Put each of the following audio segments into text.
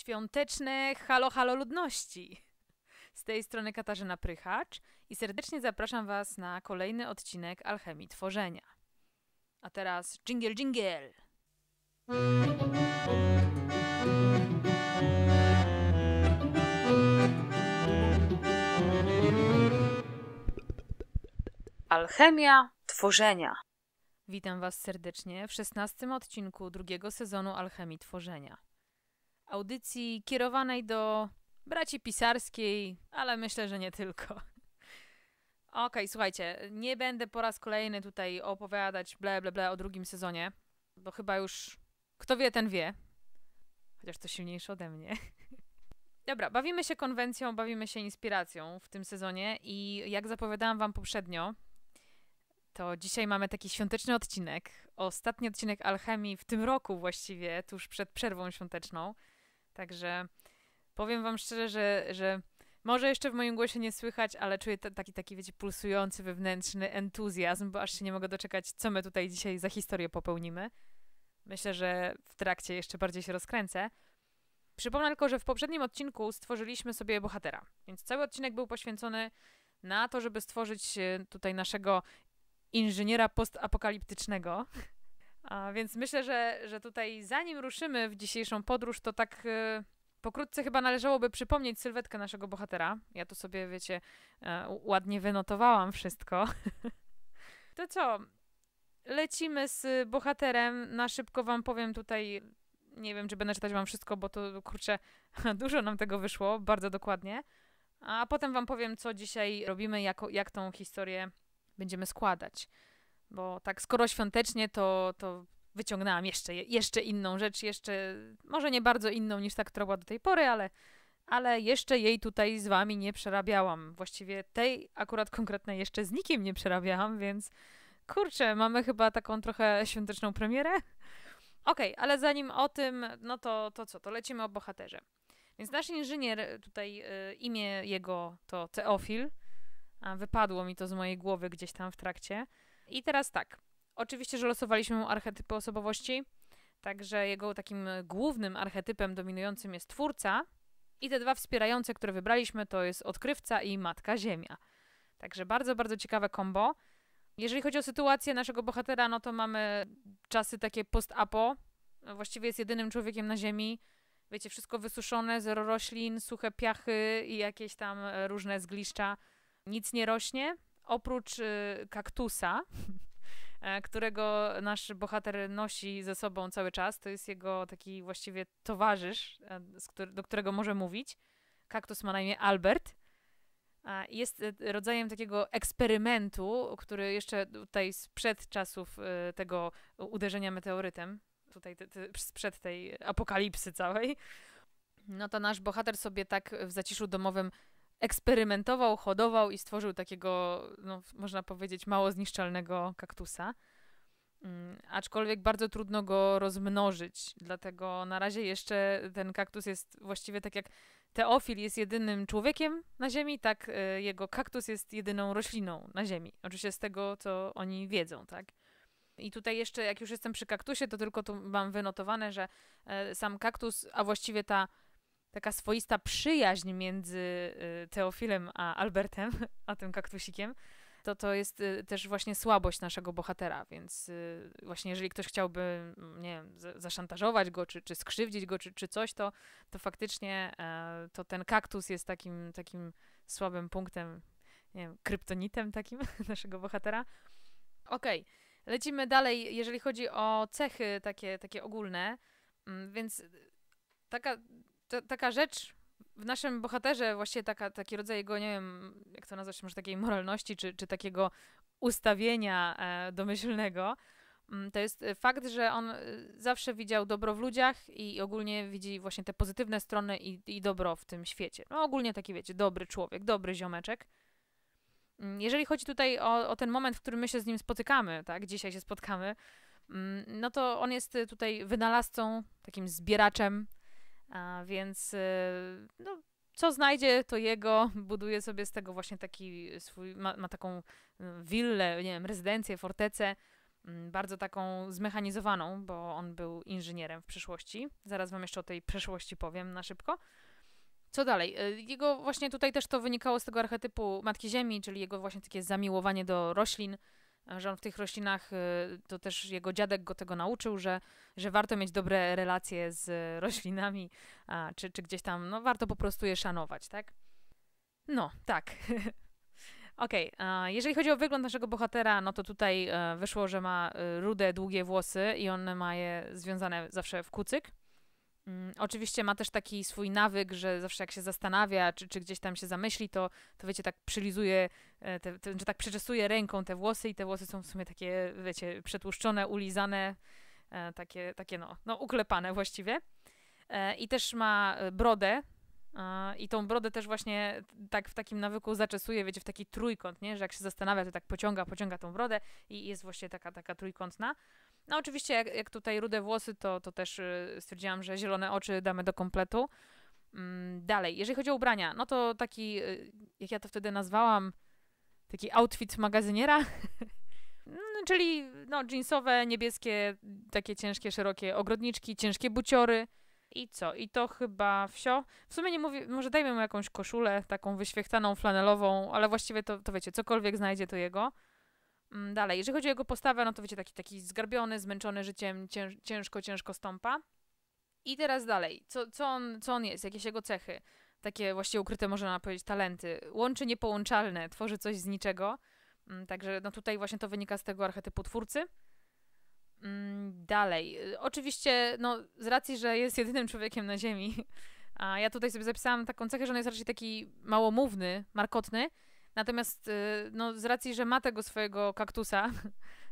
świąteczne halo halo ludności. Z tej strony Katarzyna Prychacz i serdecznie zapraszam Was na kolejny odcinek Alchemii Tworzenia. A teraz jingle jingle! Alchemia Tworzenia. Witam Was serdecznie w szesnastym odcinku drugiego sezonu Alchemii Tworzenia audycji kierowanej do braci pisarskiej, ale myślę, że nie tylko. Okej, okay, słuchajcie, nie będę po raz kolejny tutaj opowiadać ble, ble, ble o drugim sezonie, bo chyba już kto wie, ten wie. Chociaż to silniejsze ode mnie. Dobra, bawimy się konwencją, bawimy się inspiracją w tym sezonie i jak zapowiadałam wam poprzednio, to dzisiaj mamy taki świąteczny odcinek, ostatni odcinek Alchemii w tym roku właściwie, tuż przed przerwą świąteczną. Także powiem wam szczerze, że, że może jeszcze w moim głosie nie słychać, ale czuję taki, taki, wiecie, pulsujący wewnętrzny entuzjazm, bo aż się nie mogę doczekać, co my tutaj dzisiaj za historię popełnimy. Myślę, że w trakcie jeszcze bardziej się rozkręcę. Przypomnę tylko, że w poprzednim odcinku stworzyliśmy sobie bohatera, więc cały odcinek był poświęcony na to, żeby stworzyć e, tutaj naszego inżyniera postapokaliptycznego, a więc myślę, że, że tutaj zanim ruszymy w dzisiejszą podróż, to tak yy, pokrótce chyba należałoby przypomnieć sylwetkę naszego bohatera. Ja tu sobie, wiecie, e, ładnie wynotowałam wszystko. to co? Lecimy z bohaterem. Na szybko wam powiem tutaj, nie wiem, czy będę czytać wam wszystko, bo to kurczę, dużo nam tego wyszło, bardzo dokładnie. A potem wam powiem, co dzisiaj robimy, jako, jak tą historię będziemy składać. Bo tak skoro świątecznie, to, to wyciągnęłam jeszcze, jeszcze inną rzecz, jeszcze może nie bardzo inną niż ta, która była do tej pory, ale, ale jeszcze jej tutaj z wami nie przerabiałam. Właściwie tej akurat konkretnej jeszcze z nikim nie przerabiałam, więc kurczę, mamy chyba taką trochę świąteczną premierę. Okej, okay, ale zanim o tym, no to, to co, to lecimy o bohaterze. Więc nasz inżynier, y, tutaj y, imię jego to Teofil, a wypadło mi to z mojej głowy gdzieś tam w trakcie. I teraz tak. Oczywiście, że losowaliśmy archetypy osobowości, także jego takim głównym archetypem dominującym jest twórca. I te dwa wspierające, które wybraliśmy, to jest odkrywca i matka ziemia. Także bardzo, bardzo ciekawe kombo. Jeżeli chodzi o sytuację naszego bohatera, no to mamy czasy takie post-apo. Właściwie jest jedynym człowiekiem na ziemi. Wiecie, wszystko wysuszone, zero roślin, suche piachy i jakieś tam różne zgliszcza. Nic nie rośnie, oprócz y, kaktusa, e, którego nasz bohater nosi ze sobą cały czas, to jest jego taki właściwie towarzysz, e, do którego może mówić. Kaktus ma na imię Albert. Jest e, rodzajem takiego eksperymentu, który jeszcze tutaj sprzed czasów tego uderzenia meteorytem, tutaj te, te, sprzed tej apokalipsy całej, no to nasz bohater sobie tak w zaciszu domowym eksperymentował, hodował i stworzył takiego, no, można powiedzieć, mało zniszczalnego kaktusa. Mm, aczkolwiek bardzo trudno go rozmnożyć, dlatego na razie jeszcze ten kaktus jest właściwie tak jak Teofil jest jedynym człowiekiem na Ziemi, tak e, jego kaktus jest jedyną rośliną na Ziemi. Oczywiście z tego, co oni wiedzą, tak? I tutaj jeszcze, jak już jestem przy kaktusie, to tylko tu mam wynotowane, że e, sam kaktus, a właściwie ta taka swoista przyjaźń między y, Teofilem a Albertem, a tym kaktusikiem, to to jest y, też właśnie słabość naszego bohatera, więc y, właśnie jeżeli ktoś chciałby, mm, nie wiem, zaszantażować go, czy, czy skrzywdzić go, czy, czy coś, to, to faktycznie e, to ten kaktus jest takim, takim słabym punktem, nie wiem, kryptonitem takim naszego bohatera. Okej, okay. lecimy dalej, jeżeli chodzi o cechy takie, takie ogólne, mm, więc taka taka rzecz w naszym bohaterze, właściwie taka, taki rodzaj jego, nie wiem, jak to nazwać, może takiej moralności, czy, czy takiego ustawienia e, domyślnego, mm, to jest e, fakt, że on e, zawsze widział dobro w ludziach i ogólnie widzi właśnie te pozytywne strony i, i dobro w tym świecie. No ogólnie taki, wiecie, dobry człowiek, dobry ziomeczek. Mm, jeżeli chodzi tutaj o, o ten moment, w którym my się z nim spotykamy, tak, dzisiaj się spotkamy, mm, no to on jest e, tutaj wynalazcą, takim zbieraczem, a więc y, no, co znajdzie, to jego. Buduje sobie z tego właśnie taki swój, ma, ma taką y, willę, nie wiem, rezydencję, fortecę, mm, bardzo taką zmechanizowaną, bo on był inżynierem w przyszłości. Zaraz wam jeszcze o tej przeszłości powiem na szybko. Co dalej? Y, jego właśnie tutaj też to wynikało z tego archetypu Matki Ziemi, czyli jego właśnie takie zamiłowanie do roślin, E, że on w tych roślinach, e, to też jego dziadek go tego nauczył, że, że warto mieć dobre relacje z roślinami, a, czy, czy gdzieś tam, no warto po prostu je szanować, tak? No, tak. Okej, okay. jeżeli chodzi o wygląd naszego bohatera, no to tutaj e, wyszło, że ma rude, długie włosy i on ma je związane zawsze w kucyk. Mm, oczywiście ma też taki swój nawyk, że zawsze jak się zastanawia, czy, czy gdzieś tam się zamyśli, to, to wiecie, tak przylizuje, e, te, te, czy tak przyczesuje ręką te włosy i te włosy są w sumie takie, wiecie, przetłuszczone, ulizane, e, takie, takie no, no uklepane właściwie. E, I też ma brodę i tą brodę też właśnie tak w takim nawyku zaczesuje, wiecie, w taki trójkąt, nie? Że jak się zastanawia, to tak pociąga, pociąga tą brodę i jest właśnie taka, taka trójkątna. No oczywiście, jak, jak tutaj rude włosy, to, to też y, stwierdziłam, że zielone oczy damy do kompletu. Mm, dalej, jeżeli chodzi o ubrania, no to taki, y, jak ja to wtedy nazwałam, taki outfit magazyniera, mm, czyli no, jeansowe, niebieskie, takie ciężkie, szerokie ogrodniczki, ciężkie buciory i co? I to chyba wsio. W sumie nie mówię, może dajmy mu jakąś koszulę, taką wyświechtaną, flanelową, ale właściwie to, to wiecie, cokolwiek znajdzie to jego. Mm, dalej, jeżeli chodzi o jego postawę, no to wiecie, taki, taki zgarbiony, zmęczony życiem, ciężko, ciężko stąpa. I teraz dalej, co, co, on, co on jest, jakieś jego cechy, takie właściwie ukryte, można powiedzieć, talenty. Łączy niepołączalne, tworzy coś z niczego. Mm, także no tutaj właśnie to wynika z tego archetypu twórcy. Mm, dalej, y, oczywiście, no z racji, że jest jedynym człowiekiem na Ziemi, a ja tutaj sobie zapisałam taką cechę, że on jest raczej taki małomówny, markotny, Natomiast y, no, z racji, że ma tego swojego kaktusa,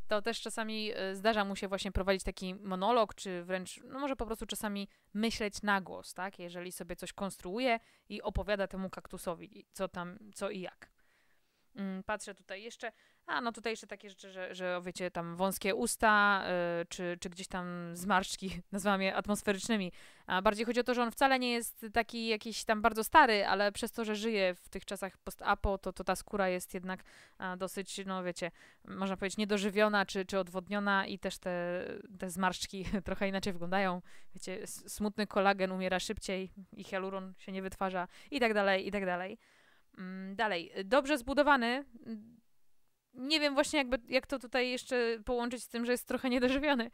to też czasami y, zdarza mu się właśnie prowadzić taki monolog, czy wręcz, no może po prostu czasami myśleć na głos, tak? Jeżeli sobie coś konstruuje i opowiada temu kaktusowi, co tam, co i jak. Mm, patrzę tutaj jeszcze. A no tutaj jeszcze takie rzeczy, że, że wiecie, tam wąskie usta, y, czy, czy gdzieś tam zmarszczki, nazywam je atmosferycznymi. A bardziej chodzi o to, że on wcale nie jest taki jakiś tam bardzo stary, ale przez to, że żyje w tych czasach post-apo, to, to ta skóra jest jednak a, dosyć, no wiecie, można powiedzieć niedożywiona, czy, czy odwodniona i też te, te zmarszczki trochę inaczej wyglądają. Wiecie, smutny kolagen umiera szybciej i hialuron się nie wytwarza i tak dalej, i tak dalej. Mm, dalej, dobrze zbudowany, nie wiem właśnie jakby, jak to tutaj jeszcze połączyć z tym, że jest trochę niedożywiony,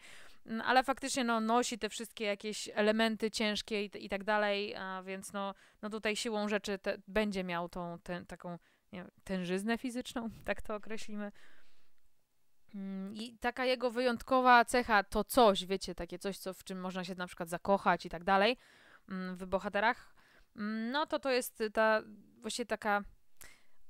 mm, ale faktycznie no, nosi te wszystkie jakieś elementy ciężkie i, i tak dalej, a więc no, no tutaj siłą rzeczy te, będzie miał tą ten, taką nie wiem, tężyznę fizyczną, tak to określimy. Mm, I taka jego wyjątkowa cecha to coś, wiecie, takie coś, co, w czym można się na przykład zakochać i tak dalej mm, w bohaterach, no to to jest ta właśnie taka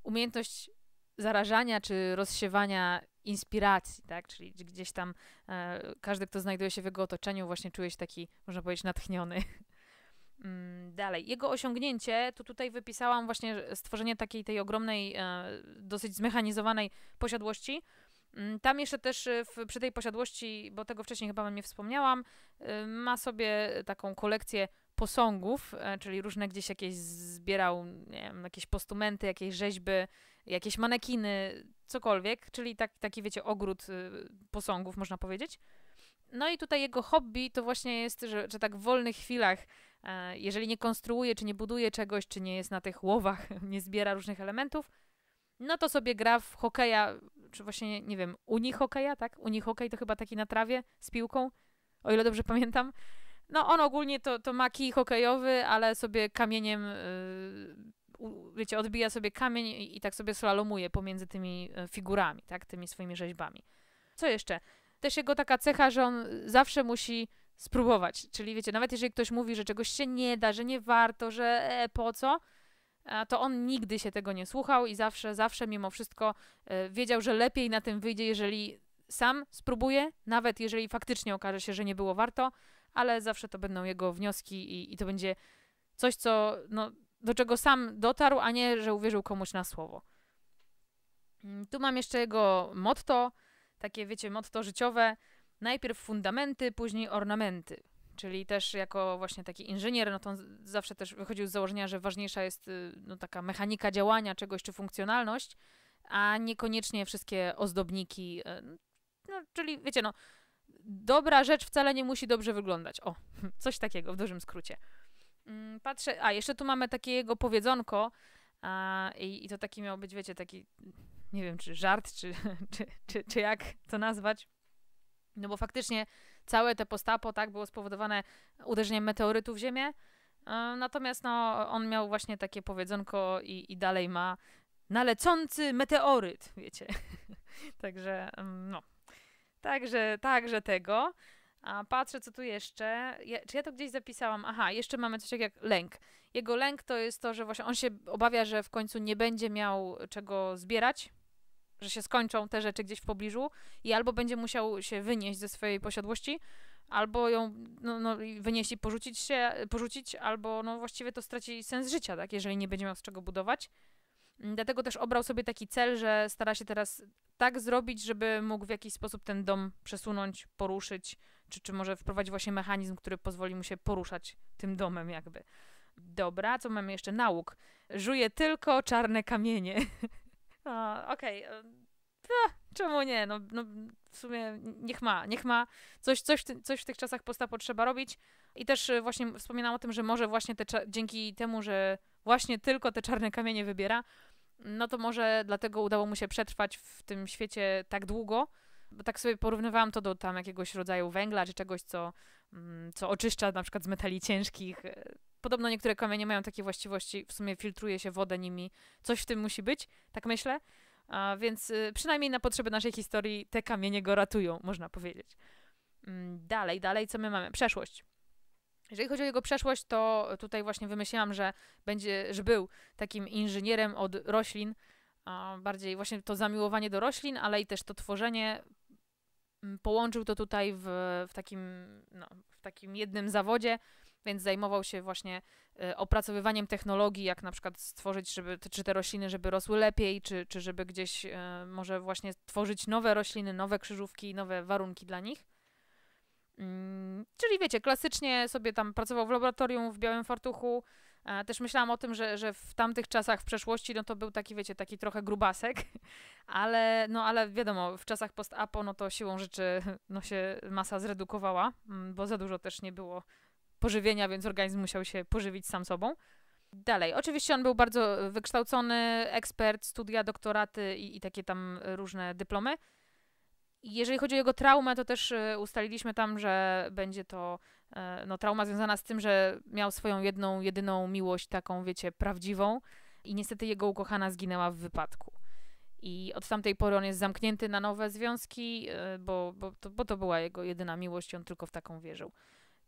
umiejętność zarażania czy rozsiewania inspiracji, tak? Czyli gdzieś tam e, każdy, kto znajduje się w jego otoczeniu, właśnie czuje się taki, można powiedzieć, natchniony. Mm, dalej, jego osiągnięcie, to tutaj wypisałam właśnie stworzenie takiej tej ogromnej, e, dosyć zmechanizowanej posiadłości. Mm, tam jeszcze też e, w, przy tej posiadłości, bo tego wcześniej chyba nie wspomniałam, e, ma sobie taką kolekcję posągów, e, czyli różne gdzieś jakieś zbierał, nie wiem, jakieś postumenty, jakieś rzeźby, jakieś manekiny, cokolwiek, czyli tak, taki, wiecie, ogród y, posągów, można powiedzieć. No i tutaj jego hobby to właśnie jest, że, że tak w wolnych chwilach, e, jeżeli nie konstruuje, czy nie buduje czegoś, czy nie jest na tych łowach, nie zbiera różnych elementów, no to sobie gra w hokeja, czy właśnie, nie wiem, uni hokeja, tak? Uni hokej to chyba taki na trawie z piłką, o ile dobrze pamiętam. No on ogólnie to, to ma kij hokejowy, ale sobie kamieniem y, wiecie, odbija sobie kamień i, i tak sobie slalomuje pomiędzy tymi e, figurami, tak, tymi swoimi rzeźbami. Co jeszcze? Też jego taka cecha, że on zawsze musi spróbować. Czyli wiecie, nawet jeżeli ktoś mówi, że czegoś się nie da, że nie warto, że e, po co, to on nigdy się tego nie słuchał i zawsze, zawsze mimo wszystko e, wiedział, że lepiej na tym wyjdzie, jeżeli sam spróbuje, nawet jeżeli faktycznie okaże się, że nie było warto, ale zawsze to będą jego wnioski i, i to będzie coś, co no, do czego sam dotarł, a nie, że uwierzył komuś na słowo. Mm, tu mam jeszcze jego motto, takie wiecie, motto życiowe. Najpierw fundamenty, później ornamenty. Czyli też jako właśnie taki inżynier, no to on zawsze też wychodził z założenia, że ważniejsza jest y, no, taka mechanika działania czegoś czy funkcjonalność, a niekoniecznie wszystkie ozdobniki. Y, no, czyli wiecie, no, dobra rzecz wcale nie musi dobrze wyglądać. O, coś takiego w dużym skrócie. Mm, patrzę, a jeszcze tu mamy takie jego powiedzonko a, i, i, to taki miał być, wiecie, taki, nie wiem, czy żart, czy, czy, czy, czy jak to nazwać. No bo faktycznie całe te postapo, tak, było spowodowane uderzeniem meteorytu w ziemię, a, e, natomiast no, on miał właśnie takie powiedzonko i, i dalej ma nalecący meteoryt, wiecie. Także, mm, no. Także, także tego. A patrzę, co tu jeszcze. Ja, czy ja to gdzieś zapisałam? Aha, jeszcze mamy coś takiego jak lęk. Jego lęk to jest to, że właśnie on się obawia, że w końcu nie będzie miał czego zbierać, że się skończą te rzeczy gdzieś w pobliżu i albo będzie musiał się wynieść ze swojej posiadłości, albo ją no, no, wynieść i porzucić, się, porzucić, albo no, właściwie to straci sens życia, tak, jeżeli nie będzie miał z czego budować. Mm, dlatego też obrał sobie taki cel, że stara się teraz tak zrobić, żeby mógł w jakiś sposób ten dom przesunąć, poruszyć, czy, czy może wprowadzić właśnie mechanizm, który pozwoli mu się poruszać tym domem jakby. Dobra, co mamy jeszcze? Nauk. Żuje tylko czarne kamienie. Okej, okay a, czemu nie? No, no, w sumie niech ma, niech ma. Coś, coś, coś w tych czasach postapo trzeba robić. I też y, właśnie wspominałam o tym, że może właśnie te, dzięki temu, że właśnie tylko te czarne kamienie wybiera, no to może dlatego udało mu się przetrwać w tym świecie tak długo, bo tak sobie porównywałam to do tam jakiegoś rodzaju węgla czy czegoś, co, mm, co oczyszcza na przykład z metali ciężkich. Podobno niektóre kamienie mają takie właściwości, w sumie filtruje się wodę nimi. Coś w tym musi być, tak myślę. A więc y, przynajmniej na potrzeby naszej historii te kamienie go ratują, można powiedzieć. Mm, dalej, dalej, co my mamy? Przeszłość. Jeżeli chodzi o jego przeszłość, to tutaj właśnie wymyśliłam, że będzie, że był takim inżynierem od roślin, bardziej właśnie to zamiłowanie do roślin, ale i też to tworzenie mm, połączył to tutaj w, w takim, no, w takim jednym zawodzie, więc zajmował się właśnie e, opracowywaniem technologii, jak na przykład stworzyć, żeby, czy te rośliny, żeby rosły lepiej, czy, czy żeby gdzieś e, może właśnie tworzyć nowe rośliny, nowe krzyżówki, nowe warunki dla nich. Mm, czyli wiecie, klasycznie sobie tam pracował w laboratorium w białym fartuchu. E, też myślałam o tym, że, że w tamtych czasach, w przeszłości, no to był taki, wiecie, taki trochę grubasek, ale, no, ale wiadomo, w czasach post-apo, no to siłą rzeczy no się masa zredukowała, mm, bo za dużo też nie było pożywienia, więc organizm musiał się pożywić sam sobą. Dalej, oczywiście on był bardzo wykształcony, ekspert, studia, doktoraty i, i takie tam różne dyplomy. Jeżeli chodzi o jego traumę, to też e, ustaliliśmy tam, że będzie to e, no, trauma związana z tym, że miał swoją jedną, jedyną miłość, taką wiecie, prawdziwą, i niestety jego ukochana zginęła w wypadku. I od tamtej pory on jest zamknięty na nowe związki, e, bo, bo, to, bo to była jego jedyna miłość, i on tylko w taką wierzył.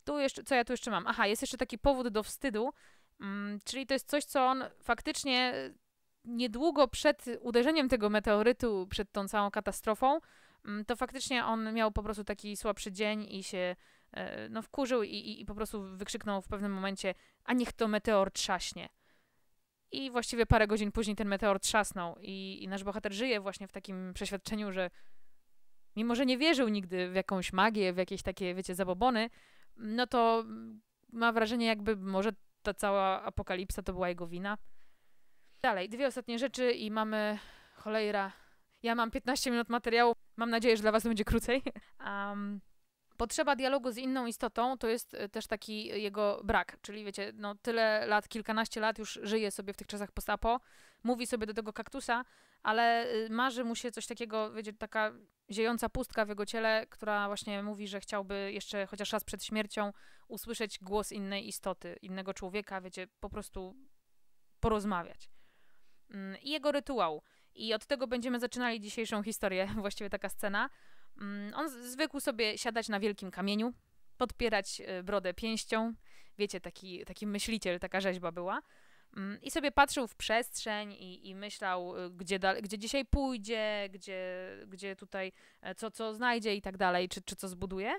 Tu jeszcze, co ja tu jeszcze mam? Aha, jest jeszcze taki powód do wstydu, mm, czyli to jest coś, co on faktycznie e, niedługo przed uderzeniem tego meteorytu, przed tą całą katastrofą, mm, to faktycznie on miał po prostu taki słabszy dzień i się e, no, wkurzył i, i, i po prostu wykrzyknął w pewnym momencie, a niech to meteor trzaśnie. I właściwie parę godzin później ten meteor trzasnął i, i nasz bohater żyje właśnie w takim przeświadczeniu, że mimo że nie wierzył nigdy w jakąś magię, w jakieś takie, wiecie, zabobony, no to ma wrażenie, jakby może ta cała apokalipsa to była jego wina. Dalej, dwie ostatnie rzeczy i mamy cholera. Ja mam 15 minut materiału. Mam nadzieję, że dla Was będzie krócej. Um, potrzeba dialogu z inną istotą to jest e, też taki jego brak. Czyli wiecie, no tyle lat, kilkanaście lat już żyje sobie w tych czasach postapo, mówi sobie do tego kaktusa, ale y, marzy mu się coś takiego, wiecie, taka ziejąca pustka w jego ciele, która właśnie mówi, że chciałby jeszcze chociaż raz przed śmiercią usłyszeć głos innej istoty, innego człowieka, wiecie, po prostu porozmawiać. Mm, I jego rytuał. I od tego będziemy zaczynali dzisiejszą historię, właściwie taka scena. Mm, on zwykł sobie siadać na wielkim kamieniu, podpierać y, brodę pięścią. Wiecie, taki, taki myśliciel, taka rzeźba była. Mm, I sobie patrzył w przestrzeń i, i myślał, y, gdzie, dalej, gdzie dzisiaj pójdzie, gdzie, gdzie tutaj, e, co, co znajdzie i tak dalej, czy, czy co zbuduje.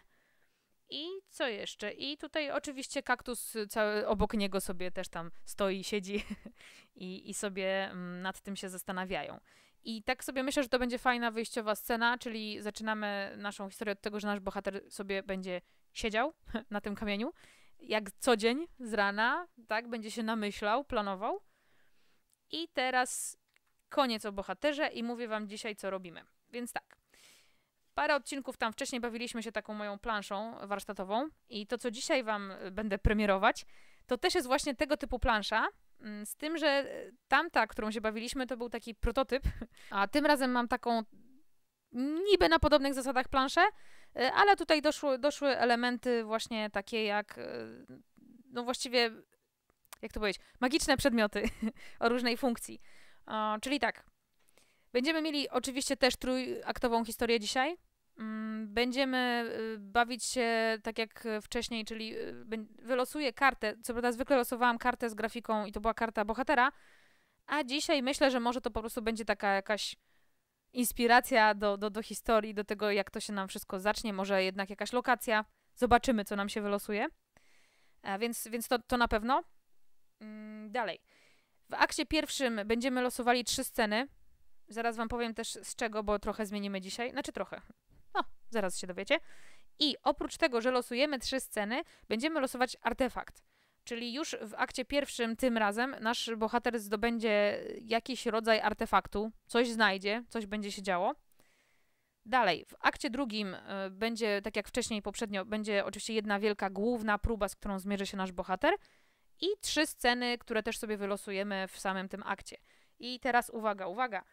I co jeszcze? I tutaj oczywiście kaktus y, cały obok niego sobie też tam stoi, siedzi i, i sobie mm, nad tym się zastanawiają. I tak sobie myślę, że to będzie fajna wyjściowa scena, czyli zaczynamy naszą historię od tego, że nasz bohater sobie będzie siedział na tym kamieniu jak co dzień z rana, tak, będzie się namyślał, planował. I teraz koniec o bohaterze i mówię wam dzisiaj, co robimy. Więc tak. Parę odcinków tam wcześniej bawiliśmy się taką moją planszą warsztatową i to, co dzisiaj wam y, będę premierować, to też jest właśnie tego typu plansza, mm, z tym, że y, tamta, którą się bawiliśmy, to był taki prototyp, a tym razem mam taką niby na podobnych zasadach planszę, Y, ale tutaj doszły, doszły elementy właśnie takie jak, y, no właściwie, jak to powiedzieć, magiczne przedmioty o różnej funkcji. O, czyli tak, będziemy mieli oczywiście też trójaktową historię dzisiaj. Mm, będziemy y, bawić się tak jak wcześniej, czyli wylosuję kartę. Co prawda, zwykle losowałam kartę z grafiką i to była karta bohatera, a dzisiaj myślę, że może to po prostu będzie taka jakaś inspiracja do, do, do historii, do tego, jak to się nam wszystko zacznie. Może jednak jakaś lokacja. Zobaczymy, co nam się wylosuje. A e, więc więc to, to na pewno. Mm, dalej. W akcie pierwszym będziemy losowali trzy sceny. Zaraz wam powiem też z czego, bo trochę zmienimy dzisiaj. Znaczy trochę. No, zaraz się dowiecie. I oprócz tego, że losujemy trzy sceny, będziemy losować artefakt. Czyli już w akcie pierwszym tym razem nasz bohater zdobędzie jakiś rodzaj artefaktu, coś znajdzie, coś będzie się działo. Dalej, w akcie drugim e, będzie, tak jak wcześniej poprzednio, będzie oczywiście jedna wielka główna próba, z którą zmierzy się nasz bohater i trzy sceny, które też sobie wylosujemy w samym tym akcie. I teraz uwaga, uwaga.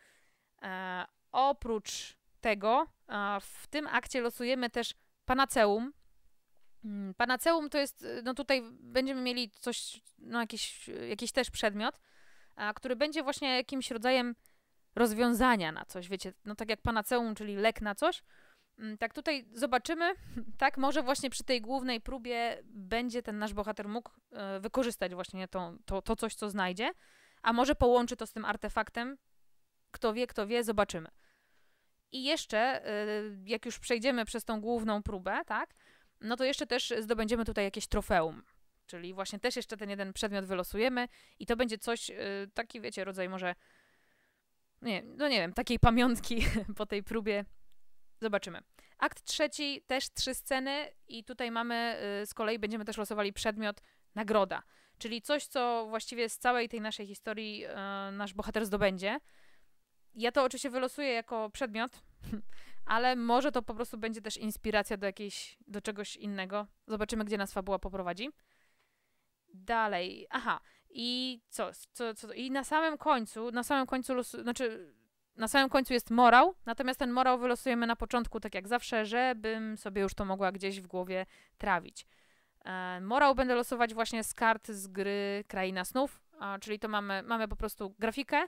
E, oprócz tego e, w tym akcie losujemy też panaceum, Mm, panaceum to jest, no tutaj będziemy mieli coś, no jakiś, jakiś też przedmiot, a, który będzie właśnie jakimś rodzajem rozwiązania na coś, wiecie, no tak jak panaceum, czyli lek na coś, mm, tak tutaj zobaczymy, tak, może właśnie przy tej głównej próbie będzie ten nasz bohater mógł e, wykorzystać właśnie to, to, to coś, co znajdzie, a może połączy to z tym artefaktem, kto wie, kto wie, zobaczymy. I jeszcze, e, jak już przejdziemy przez tą główną próbę, tak, no to jeszcze też zdobędziemy tutaj jakieś trofeum. Czyli właśnie też jeszcze ten jeden przedmiot wylosujemy i to będzie coś, y, taki wiecie, rodzaj może, nie, no nie wiem, takiej pamiątki po tej próbie. Zobaczymy. Akt trzeci, też trzy sceny i tutaj mamy, y, z kolei będziemy też losowali przedmiot nagroda. Czyli coś, co właściwie z całej tej naszej historii y, nasz bohater zdobędzie. Ja to oczywiście wylosuję jako przedmiot, ale może to po prostu będzie też inspiracja do jakiejś, do czegoś innego. Zobaczymy, gdzie nas fabuła poprowadzi. Dalej, aha, i co, co, co i na samym końcu, na samym końcu, los, znaczy na samym końcu jest morał, natomiast ten morał wylosujemy na początku, tak jak zawsze, żebym sobie już to mogła gdzieś w głowie trawić. E, morał będę losować właśnie z kart z gry Kraina Snów, a, czyli to mamy, mamy po prostu grafikę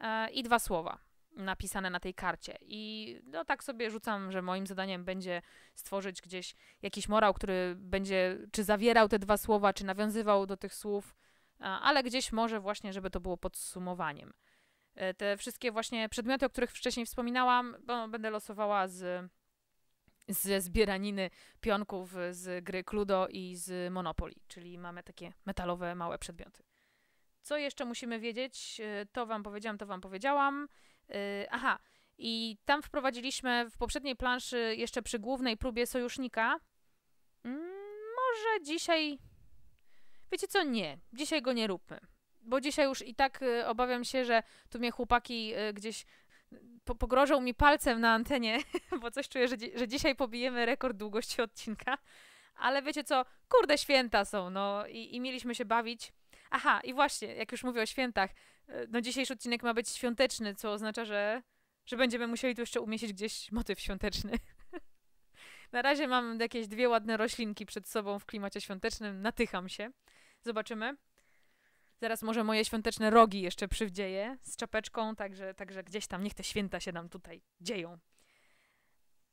e, i dwa słowa napisane na tej karcie. I no tak sobie rzucam, że moim zadaniem będzie stworzyć gdzieś jakiś morał, który będzie czy zawierał te dwa słowa, czy nawiązywał do tych słów, ale gdzieś może właśnie, żeby to było podsumowaniem. E, te wszystkie właśnie przedmioty, o których wcześniej wspominałam, no, będę losowała z ze zbieraniny pionków z gry Cludo i z Monopoly, czyli mamy takie metalowe małe przedmioty. Co jeszcze musimy wiedzieć? E, to wam powiedziałam, to wam powiedziałam. Y, aha, i tam wprowadziliśmy w poprzedniej planszy jeszcze przy głównej próbie sojusznika. Mm, może dzisiaj. Wiecie co? Nie. Dzisiaj go nie róbmy. Bo dzisiaj już i tak y, obawiam się, że tu mnie chłopaki y, gdzieś po pogrożą mi palcem na antenie, bo coś czuję, że, że dzisiaj pobijemy rekord długości odcinka. Ale wiecie co? Kurde, święta są, no i, i mieliśmy się bawić. Aha, i właśnie, jak już mówię o świętach, E, no dzisiejszy odcinek ma być świąteczny, co oznacza, że, że będziemy musieli tu jeszcze umieścić gdzieś motyw świąteczny. Na razie mam jakieś dwie ładne roślinki przed sobą w klimacie świątecznym, natycham się. Zobaczymy. Zaraz może moje świąteczne rogi jeszcze przywdzieję z czapeczką, także, także gdzieś tam niech te święta się nam tutaj dzieją.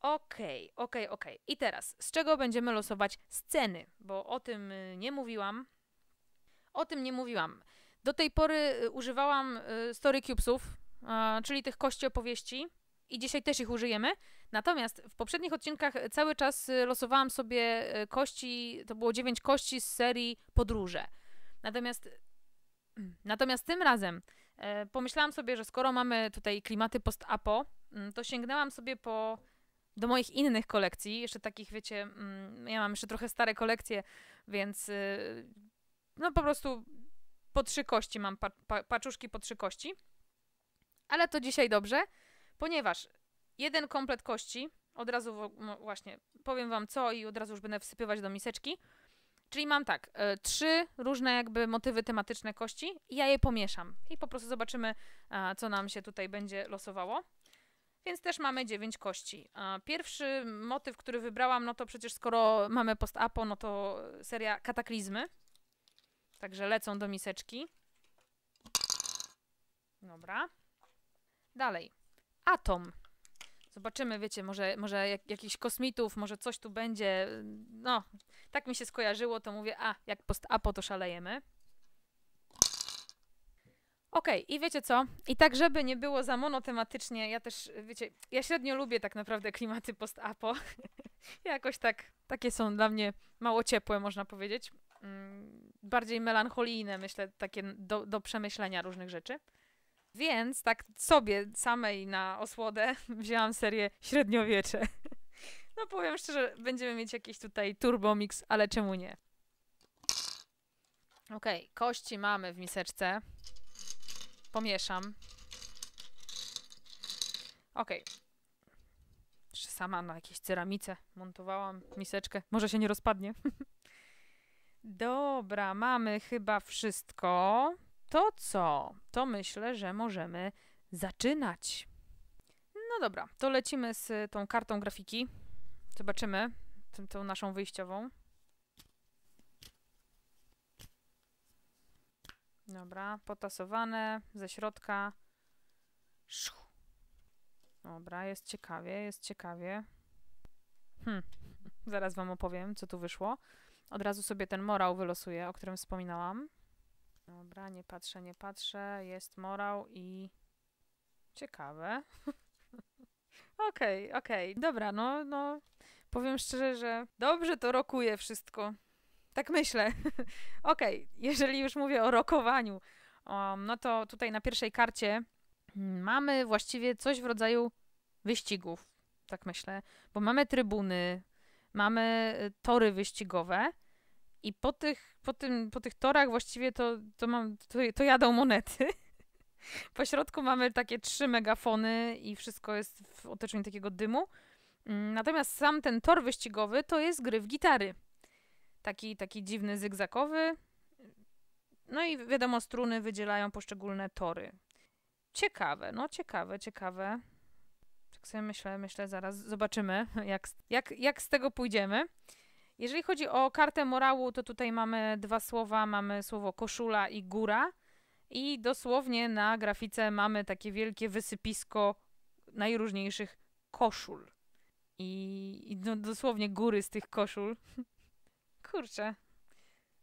Okej, okay, okej, okay, okej. Okay. I teraz, z czego będziemy losować sceny? Bo o tym y, nie mówiłam. O tym nie mówiłam. Do tej pory y, używałam y, cubesów, y, czyli tych kości opowieści i dzisiaj też ich użyjemy. Natomiast w poprzednich odcinkach cały czas losowałam sobie kości, to było 9 kości z serii Podróże. Natomiast, mm, natomiast tym razem pomyślałam sobie, że skoro mamy tutaj klimaty post-apo, mm, to sięgnęłam sobie po do moich innych kolekcji, jeszcze takich, wiecie, mm, ja mam jeszcze trochę stare kolekcje, więc no po prostu po trzy kości mam, pa, pa, paczuszki po trzy kości. Ale to dzisiaj dobrze, ponieważ jeden komplet kości, od razu w, no właśnie powiem Wam co i od razu już będę wsypywać do miseczki. Czyli mam tak, y, trzy różne jakby motywy tematyczne kości i ja je pomieszam. I po prostu zobaczymy, a, co nam się tutaj będzie losowało. Więc też mamy dziewięć kości. A pierwszy motyw, który wybrałam, no to przecież skoro mamy post-apo, no to seria kataklizmy. Także lecą do miseczki. Dobra. Dalej. Atom. Zobaczymy, wiecie, może, może jak, kosmitów, może coś tu będzie. No, tak mi się skojarzyło, to mówię, a, jak post-apo to szalejemy. Okej, okay, i wiecie co? I tak, żeby nie było za monotematycznie, ja też, wiecie, ja średnio lubię tak naprawdę klimaty post-apo. Jakoś tak, takie są dla mnie mało ciepłe, można powiedzieć. Mm, bardziej melancholijne, myślę, takie do, do przemyślenia różnych rzeczy. Więc tak sobie samej na osłodę wzięłam serię średniowiecze. No powiem szczerze, będziemy mieć jakiś tutaj turbomix, ale czemu nie? Okej, okay, kości mamy w miseczce. Pomieszam. Okej. Okay. Jeszcze sama na jakiejś ceramice montowałam miseczkę. Może się nie rozpadnie. Dobra, mamy chyba wszystko. To co? To myślę, że możemy zaczynać. No dobra, to lecimy z tą kartą grafiki. Zobaczymy tą, tą naszą wyjściową. Dobra, potasowane ze środka. Dobra, jest ciekawie, jest ciekawie. Hm, zaraz wam opowiem, co tu wyszło. Od razu sobie ten morał wylosuję, o którym wspominałam. Dobra, nie patrzę, nie patrzę. Jest morał i... Ciekawe. Okej, okej. Okay, okay. Dobra, no, no... Powiem szczerze, że dobrze to rokuje wszystko. Tak myślę. Okej, okay. jeżeli już mówię o rokowaniu, um, no to tutaj na pierwszej karcie mm, mamy właściwie coś w rodzaju wyścigów. Tak myślę, bo mamy trybuny, mamy y, tory wyścigowe i po tych, po tym, po tych torach właściwie to, to, mam, to, to jadą monety. Po środku mamy takie trzy megafony i wszystko jest w otoczeniu takiego dymu. Mm, natomiast sam ten tor wyścigowy to jest gry w gitary. Taki, taki dziwny zygzakowy. No i wiadomo, struny wydzielają poszczególne tory. Ciekawe, no ciekawe, ciekawe tak sobie myślę, myślę zaraz, zobaczymy, jak, jak, jak z tego pójdziemy. Jeżeli chodzi o kartę morału, to tutaj mamy dwa słowa, mamy słowo koszula i góra i dosłownie na grafice mamy takie wielkie wysypisko najróżniejszych koszul. I, i no, dosłownie góry z tych koszul. Kurczę,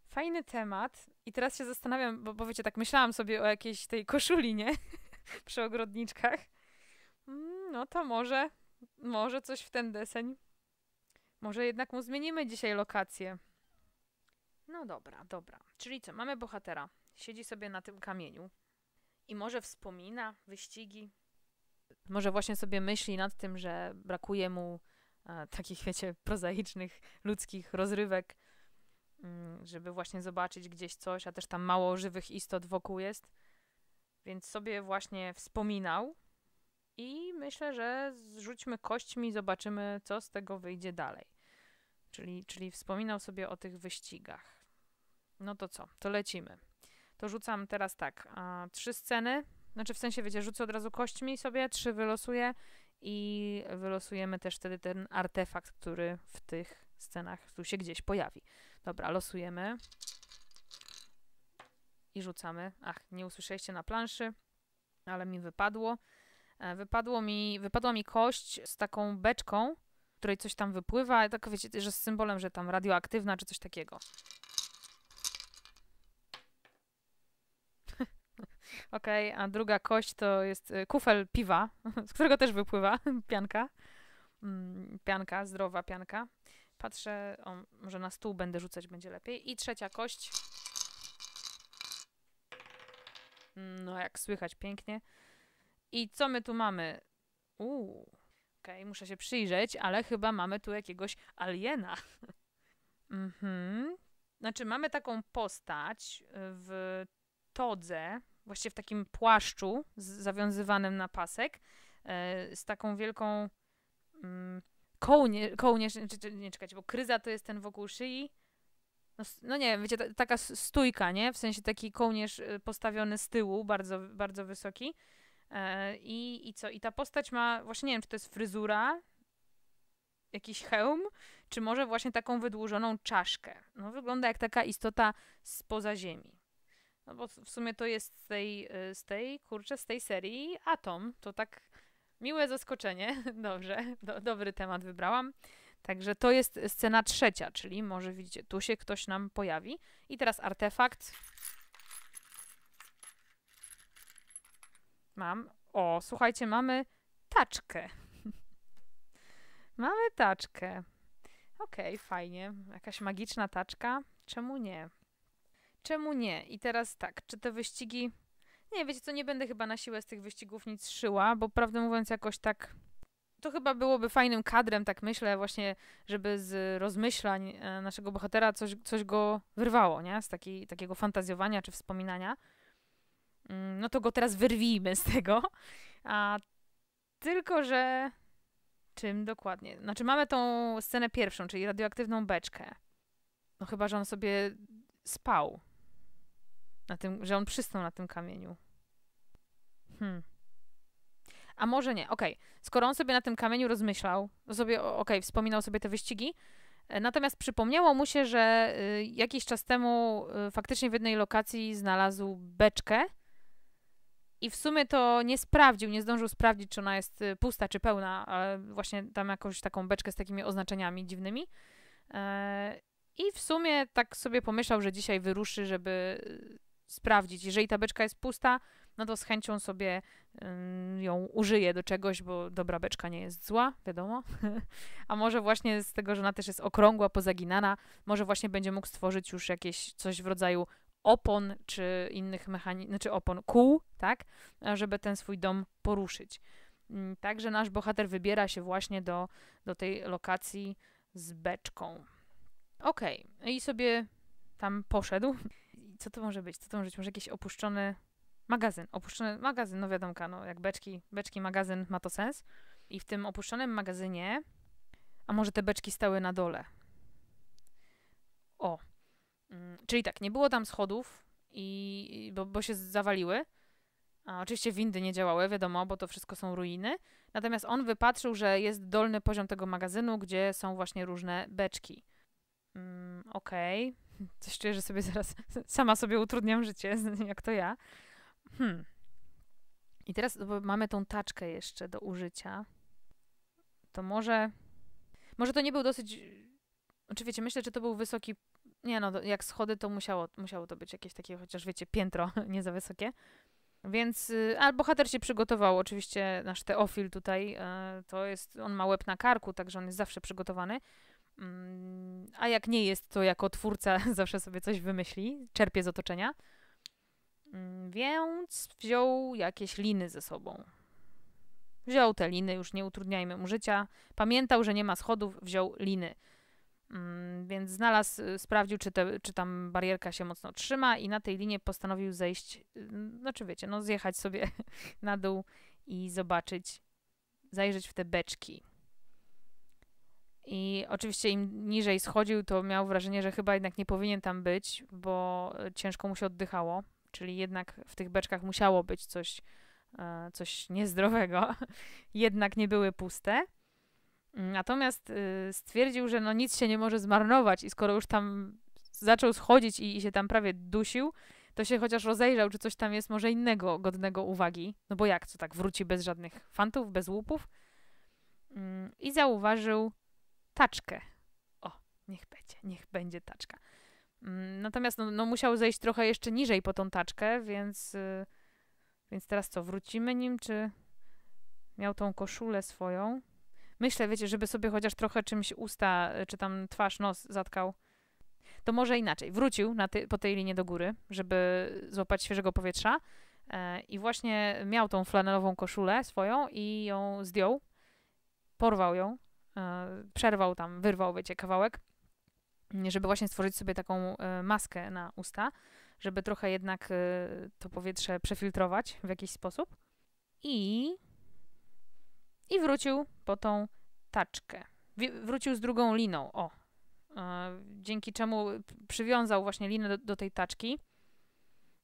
fajny temat. I teraz się zastanawiam, bo, bo wiecie, tak myślałam sobie o jakiejś tej koszuli, nie? Przy ogrodniczkach no to może, może coś w ten deseń. Może jednak mu zmienimy dzisiaj lokację. No dobra, dobra. Czyli co, mamy bohatera. Siedzi sobie na tym kamieniu i może wspomina wyścigi. Może właśnie sobie myśli nad tym, że brakuje mu e, takich, wiecie, prozaicznych ludzkich rozrywek, mm, żeby właśnie zobaczyć gdzieś coś, a też tam mało żywych istot wokół jest. Więc sobie właśnie wspominał i myślę, że zrzućmy kośćmi, zobaczymy, co z tego wyjdzie dalej. Czyli, czyli wspominał sobie o tych wyścigach. No to co? To lecimy. To rzucam teraz tak. A, trzy sceny, znaczy w sensie, wiecie, rzucę od razu kośćmi sobie, trzy wylosuję i wylosujemy też wtedy ten artefakt, który w tych scenach tu się gdzieś pojawi. Dobra, losujemy i rzucamy. Ach, nie usłyszeliście na planszy, ale mi wypadło. E, wypadło mi, wypadła mi kość z taką beczką, której coś tam wypływa, tak wiecie, że z symbolem, że tam radioaktywna czy coś takiego. Okej, okay, a druga kość to jest e, kufel piwa, z którego też wypływa pianka. Mm, pianka, zdrowa pianka. Patrzę, o, może na stół będę rzucać, będzie lepiej. I trzecia kość. Mm, no, jak słychać pięknie. I co my tu mamy? Uuu, okej, okay, muszę się przyjrzeć, ale chyba mamy tu jakiegoś aliena. mhm. Znaczy, mamy taką postać y, w todze, właściwie w takim płaszczu zawiązywanym na pasek, e, z taką wielką mm, kołnierz, nie, nie czekajcie, bo kryza to jest ten wokół szyi. No, no nie wiecie, taka stójka, nie? W sensie taki kołnierz y, postawiony z tyłu, bardzo, bardzo wysoki. E, I, I co? I ta postać ma, właśnie nie wiem, czy to jest fryzura, jakiś hełm, czy może właśnie taką wydłużoną czaszkę. No wygląda jak taka istota spoza ziemi. No bo w sumie to jest z tej, y, z tej kurczę, z tej serii Atom. To tak miłe zaskoczenie. Dobrze, do, dobry temat wybrałam. Także to jest scena trzecia, czyli może widzicie, tu się ktoś nam pojawi. I teraz artefakt Mam. O, słuchajcie, mamy taczkę. mamy taczkę. Okej, okay, fajnie. Jakaś magiczna taczka. Czemu nie? Czemu nie? I teraz tak, czy te wyścigi. Nie, wiecie co, nie będę chyba na siłę z tych wyścigów nic szyła, bo prawdę mówiąc, jakoś tak to chyba byłoby fajnym kadrem, tak myślę, właśnie, żeby z rozmyślań e, naszego bohatera coś, coś go wyrwało, nie? Z taki, takiego fantazjowania czy wspominania. Mm, no to go teraz wyrwijmy z tego. A tylko, że czym dokładnie? Znaczy mamy tą scenę pierwszą, czyli radioaktywną beczkę. No chyba, że on sobie spał. Na tym, że on przystał na tym kamieniu. Hmm. A może nie, okej. Okay. Skoro on sobie na tym kamieniu rozmyślał, sobie, okej, okay, wspominał sobie te wyścigi, e, natomiast przypomniało mu się, że y, jakiś czas temu y, faktycznie w jednej lokacji znalazł beczkę, i w sumie to nie sprawdził, nie zdążył sprawdzić, czy ona jest y, pusta, czy pełna, ale właśnie tam jakąś taką beczkę z takimi oznaczeniami dziwnymi. E, I w sumie tak sobie pomyślał, że dzisiaj wyruszy, żeby y, sprawdzić. Jeżeli ta beczka jest pusta, no to z chęcią sobie ją użyje do czegoś, bo dobra beczka nie jest zła, wiadomo. A może właśnie z tego, że ona też jest okrągła, pozaginana, może właśnie będzie mógł stworzyć już jakieś coś w rodzaju opon czy innych mechanizmów, znaczy opon kół, tak, żeby ten swój dom poruszyć. Mm, także nasz bohater wybiera się właśnie do, do tej lokacji z beczką. Okej, okay. i sobie tam poszedł. Co to może być? Co to może być? Może jakiś opuszczony magazyn. Opuszczony magazyn, no wiadomo, no jak beczki, beczki, magazyn ma to sens. I w tym opuszczonym magazynie, a może te beczki stały na dole? O, Mm, czyli tak, nie było tam schodów, i, bo, bo się zawaliły. A oczywiście windy nie działały, wiadomo, bo to wszystko są ruiny. Natomiast on wypatrzył, że jest dolny poziom tego magazynu, gdzie są właśnie różne beczki. Mm, Okej. Okay. Coś czuję, że sobie zaraz sama sobie utrudniam życie, jak to ja. Hmm. I teraz mamy tą taczkę jeszcze do użycia. To może. Może to nie był dosyć. Oczywiście, myślę, że to był wysoki nie no, jak schody, to musiało, musiało to być jakieś takie, chociaż wiecie, piętro nie za wysokie. Więc, y, albo bohater się przygotował, oczywiście nasz Teofil tutaj, e, to jest, on ma łeb na karku, także on jest zawsze przygotowany. Mm, a jak nie jest, to jako twórca zawsze sobie coś wymyśli, czerpie z otoczenia. Mm, więc wziął jakieś liny ze sobą. Wziął te liny, już nie utrudniajmy mu życia. Pamiętał, że nie ma schodów, wziął liny. Mm, więc znalazł, y, sprawdził, czy, te, czy tam barierka się mocno trzyma i na tej linie postanowił zejść, y, no czy wiecie, no zjechać sobie na dół i zobaczyć, zajrzeć w te beczki. I oczywiście im niżej schodził, to miał wrażenie, że chyba jednak nie powinien tam być, bo y, ciężko mu się oddychało, czyli jednak w tych beczkach musiało być coś, coś niezdrowego, jednak nie były puste. Natomiast y, stwierdził, że no nic się nie może zmarnować i skoro już tam zaczął schodzić i, i się tam prawie dusił, to się chociaż rozejrzał, czy coś tam jest może innego godnego uwagi. No bo jak, co tak wróci bez żadnych fantów, bez łupów? Mm, I zauważył taczkę. O, niech będzie, niech będzie taczka. Mm, natomiast no, no musiał zejść trochę jeszcze niżej po tą taczkę, więc, y, więc teraz co, wrócimy nim, czy miał tą koszulę swoją? myślę, wiecie, żeby sobie chociaż trochę czymś usta, e, czy tam twarz, nos zatkał, to może inaczej. Wrócił ty, po tej linie do góry, żeby złapać świeżego powietrza e, i właśnie miał tą flanelową koszulę swoją i ją zdjął, porwał ją, e, przerwał tam, wyrwał, wiecie, kawałek, żeby właśnie stworzyć sobie taką e, maskę na usta, żeby trochę jednak e, to powietrze przefiltrować w jakiś sposób. I i wrócił po tą taczkę. Wrócił z drugą liną, o. E, dzięki czemu przywiązał właśnie linę do, do tej taczki.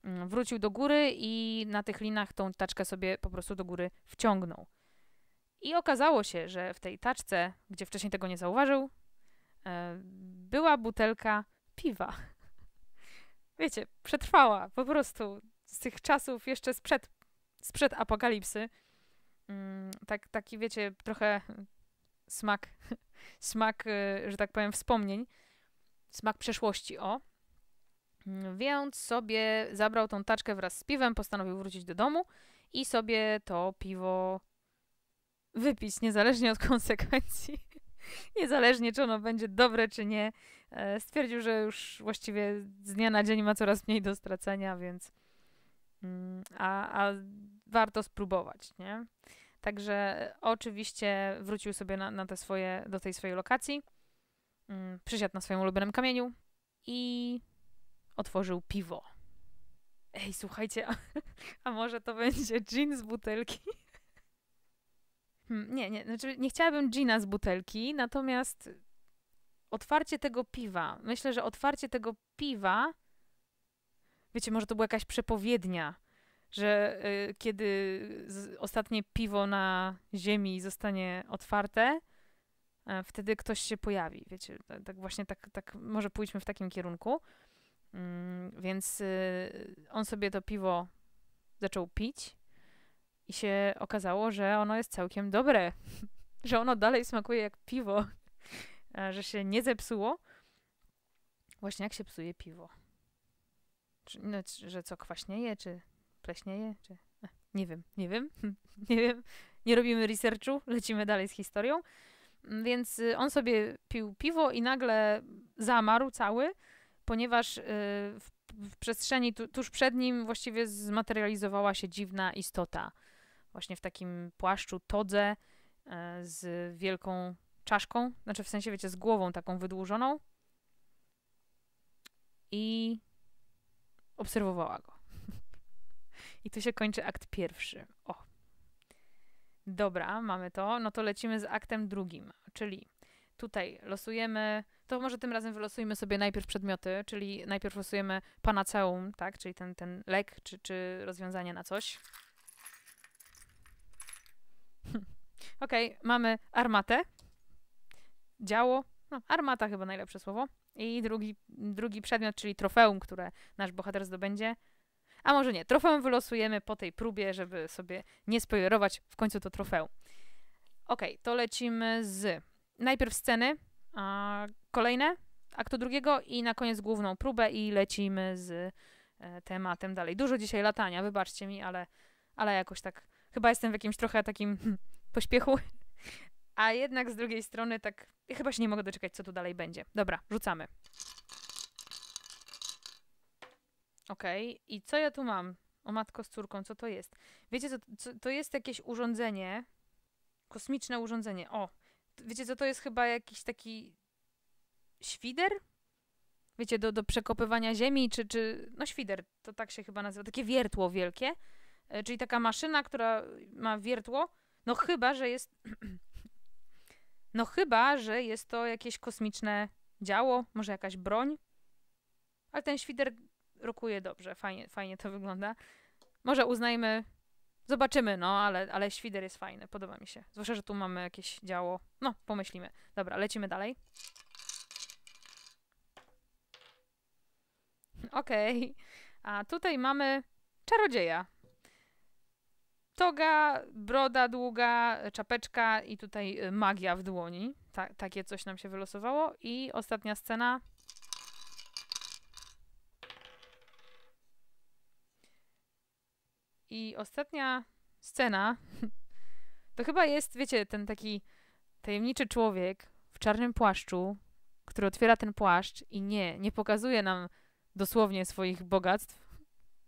Mm, wrócił do góry i na tych linach tą taczkę sobie po prostu do góry wciągnął. I okazało się, że w tej taczce, gdzie wcześniej tego nie zauważył, e, była butelka piwa. Wiecie, przetrwała po prostu z tych czasów jeszcze sprzed, sprzed apokalipsy. Mm, tak, taki, wiecie, trochę smak, smak, y, że tak powiem, wspomnień, smak przeszłości, o. Więc sobie zabrał tą taczkę wraz z piwem, postanowił wrócić do domu i sobie to piwo wypić, niezależnie od konsekwencji. niezależnie, czy ono będzie dobre, czy nie. E, stwierdził, że już właściwie z dnia na dzień ma coraz mniej do stracenia, więc. Mm, a, a warto spróbować, nie? Także oczywiście wrócił sobie na, na te swoje, do tej swojej lokacji, mm, przysiadł na swoim ulubionym kamieniu i otworzył piwo. Ej, słuchajcie, a, a może to będzie gin z butelki? Hmm, nie, nie, znaczy nie chciałabym gina z butelki, natomiast otwarcie tego piwa, myślę, że otwarcie tego piwa, wiecie, może to była jakaś przepowiednia, że y, kiedy ostatnie piwo na ziemi zostanie otwarte, y, wtedy ktoś się pojawi. Wiecie, tak, tak właśnie tak, tak może pójdźmy w takim kierunku. Mm, y, więc on sobie to piwo zaczął pić i się okazało, że ono jest całkiem dobre. że ono dalej smakuje jak piwo. że się nie zepsuło. Właśnie jak się psuje piwo? Czy, no, czy, że co kwaśnieje, czy spleśnieje, czy... Nie wiem, nie wiem, nie wiem. Nie robimy researchu, lecimy dalej z historią. Mm, więc y, on sobie pił piwo i nagle zamarł cały, ponieważ y, w, w przestrzeni tu, tuż przed nim właściwie zmaterializowała się dziwna istota. Właśnie w takim płaszczu todze e, z wielką czaszką, znaczy w sensie, wiecie, z głową taką wydłużoną. I obserwowała go. I tu się kończy akt pierwszy. O. Dobra, mamy to. No to lecimy z aktem drugim, czyli tutaj losujemy, to może tym razem wylosujmy sobie najpierw przedmioty, czyli najpierw losujemy panaceum, tak, czyli ten, ten lek, czy, czy rozwiązanie na coś. Hm. Okej, okay, mamy armatę, działo, no, armata chyba najlepsze słowo, i drugi, drugi przedmiot, czyli trofeum, które nasz bohater zdobędzie, a może nie, trofeum wylosujemy po tej próbie, żeby sobie nie spoilerować w końcu to trofeum. Ok, to lecimy z najpierw sceny, a kolejne aktu drugiego i na koniec główną próbę i lecimy z e, tematem dalej. Dużo dzisiaj latania, wybaczcie mi, ale, ale jakoś tak, chyba jestem w jakimś trochę takim pośpiechu, a jednak z drugiej strony tak, chyba się nie mogę doczekać, co tu dalej będzie. Dobra, rzucamy. Okej, okay. i co ja tu mam? O matko z córką, co to jest? Wiecie, co, co, to jest jakieś urządzenie, kosmiczne urządzenie. O, wiecie, co to jest chyba jakiś taki świder? Wiecie, do, do przekopywania ziemi, czy, czy. No, świder, to tak się chyba nazywa. Takie wiertło wielkie. E, czyli taka maszyna, która ma wiertło. No, chyba, że jest. no, chyba, że jest to jakieś kosmiczne działo, może jakaś broń. Ale ten świder rokuje dobrze, fajnie, fajnie to wygląda. Może uznajmy, zobaczymy, no, ale, ale świder jest fajny, podoba mi się. Zwłaszcza, że tu mamy jakieś działo. No, pomyślimy. Dobra, lecimy dalej. Okej. Okay. A tutaj mamy czarodzieja. Toga, broda długa, czapeczka i tutaj y, magia w dłoni. Ta, takie coś nam się wylosowało. I ostatnia scena I ostatnia scena to chyba jest, wiecie, ten taki tajemniczy człowiek w czarnym płaszczu, który otwiera ten płaszcz i nie, nie pokazuje nam dosłownie swoich bogactw.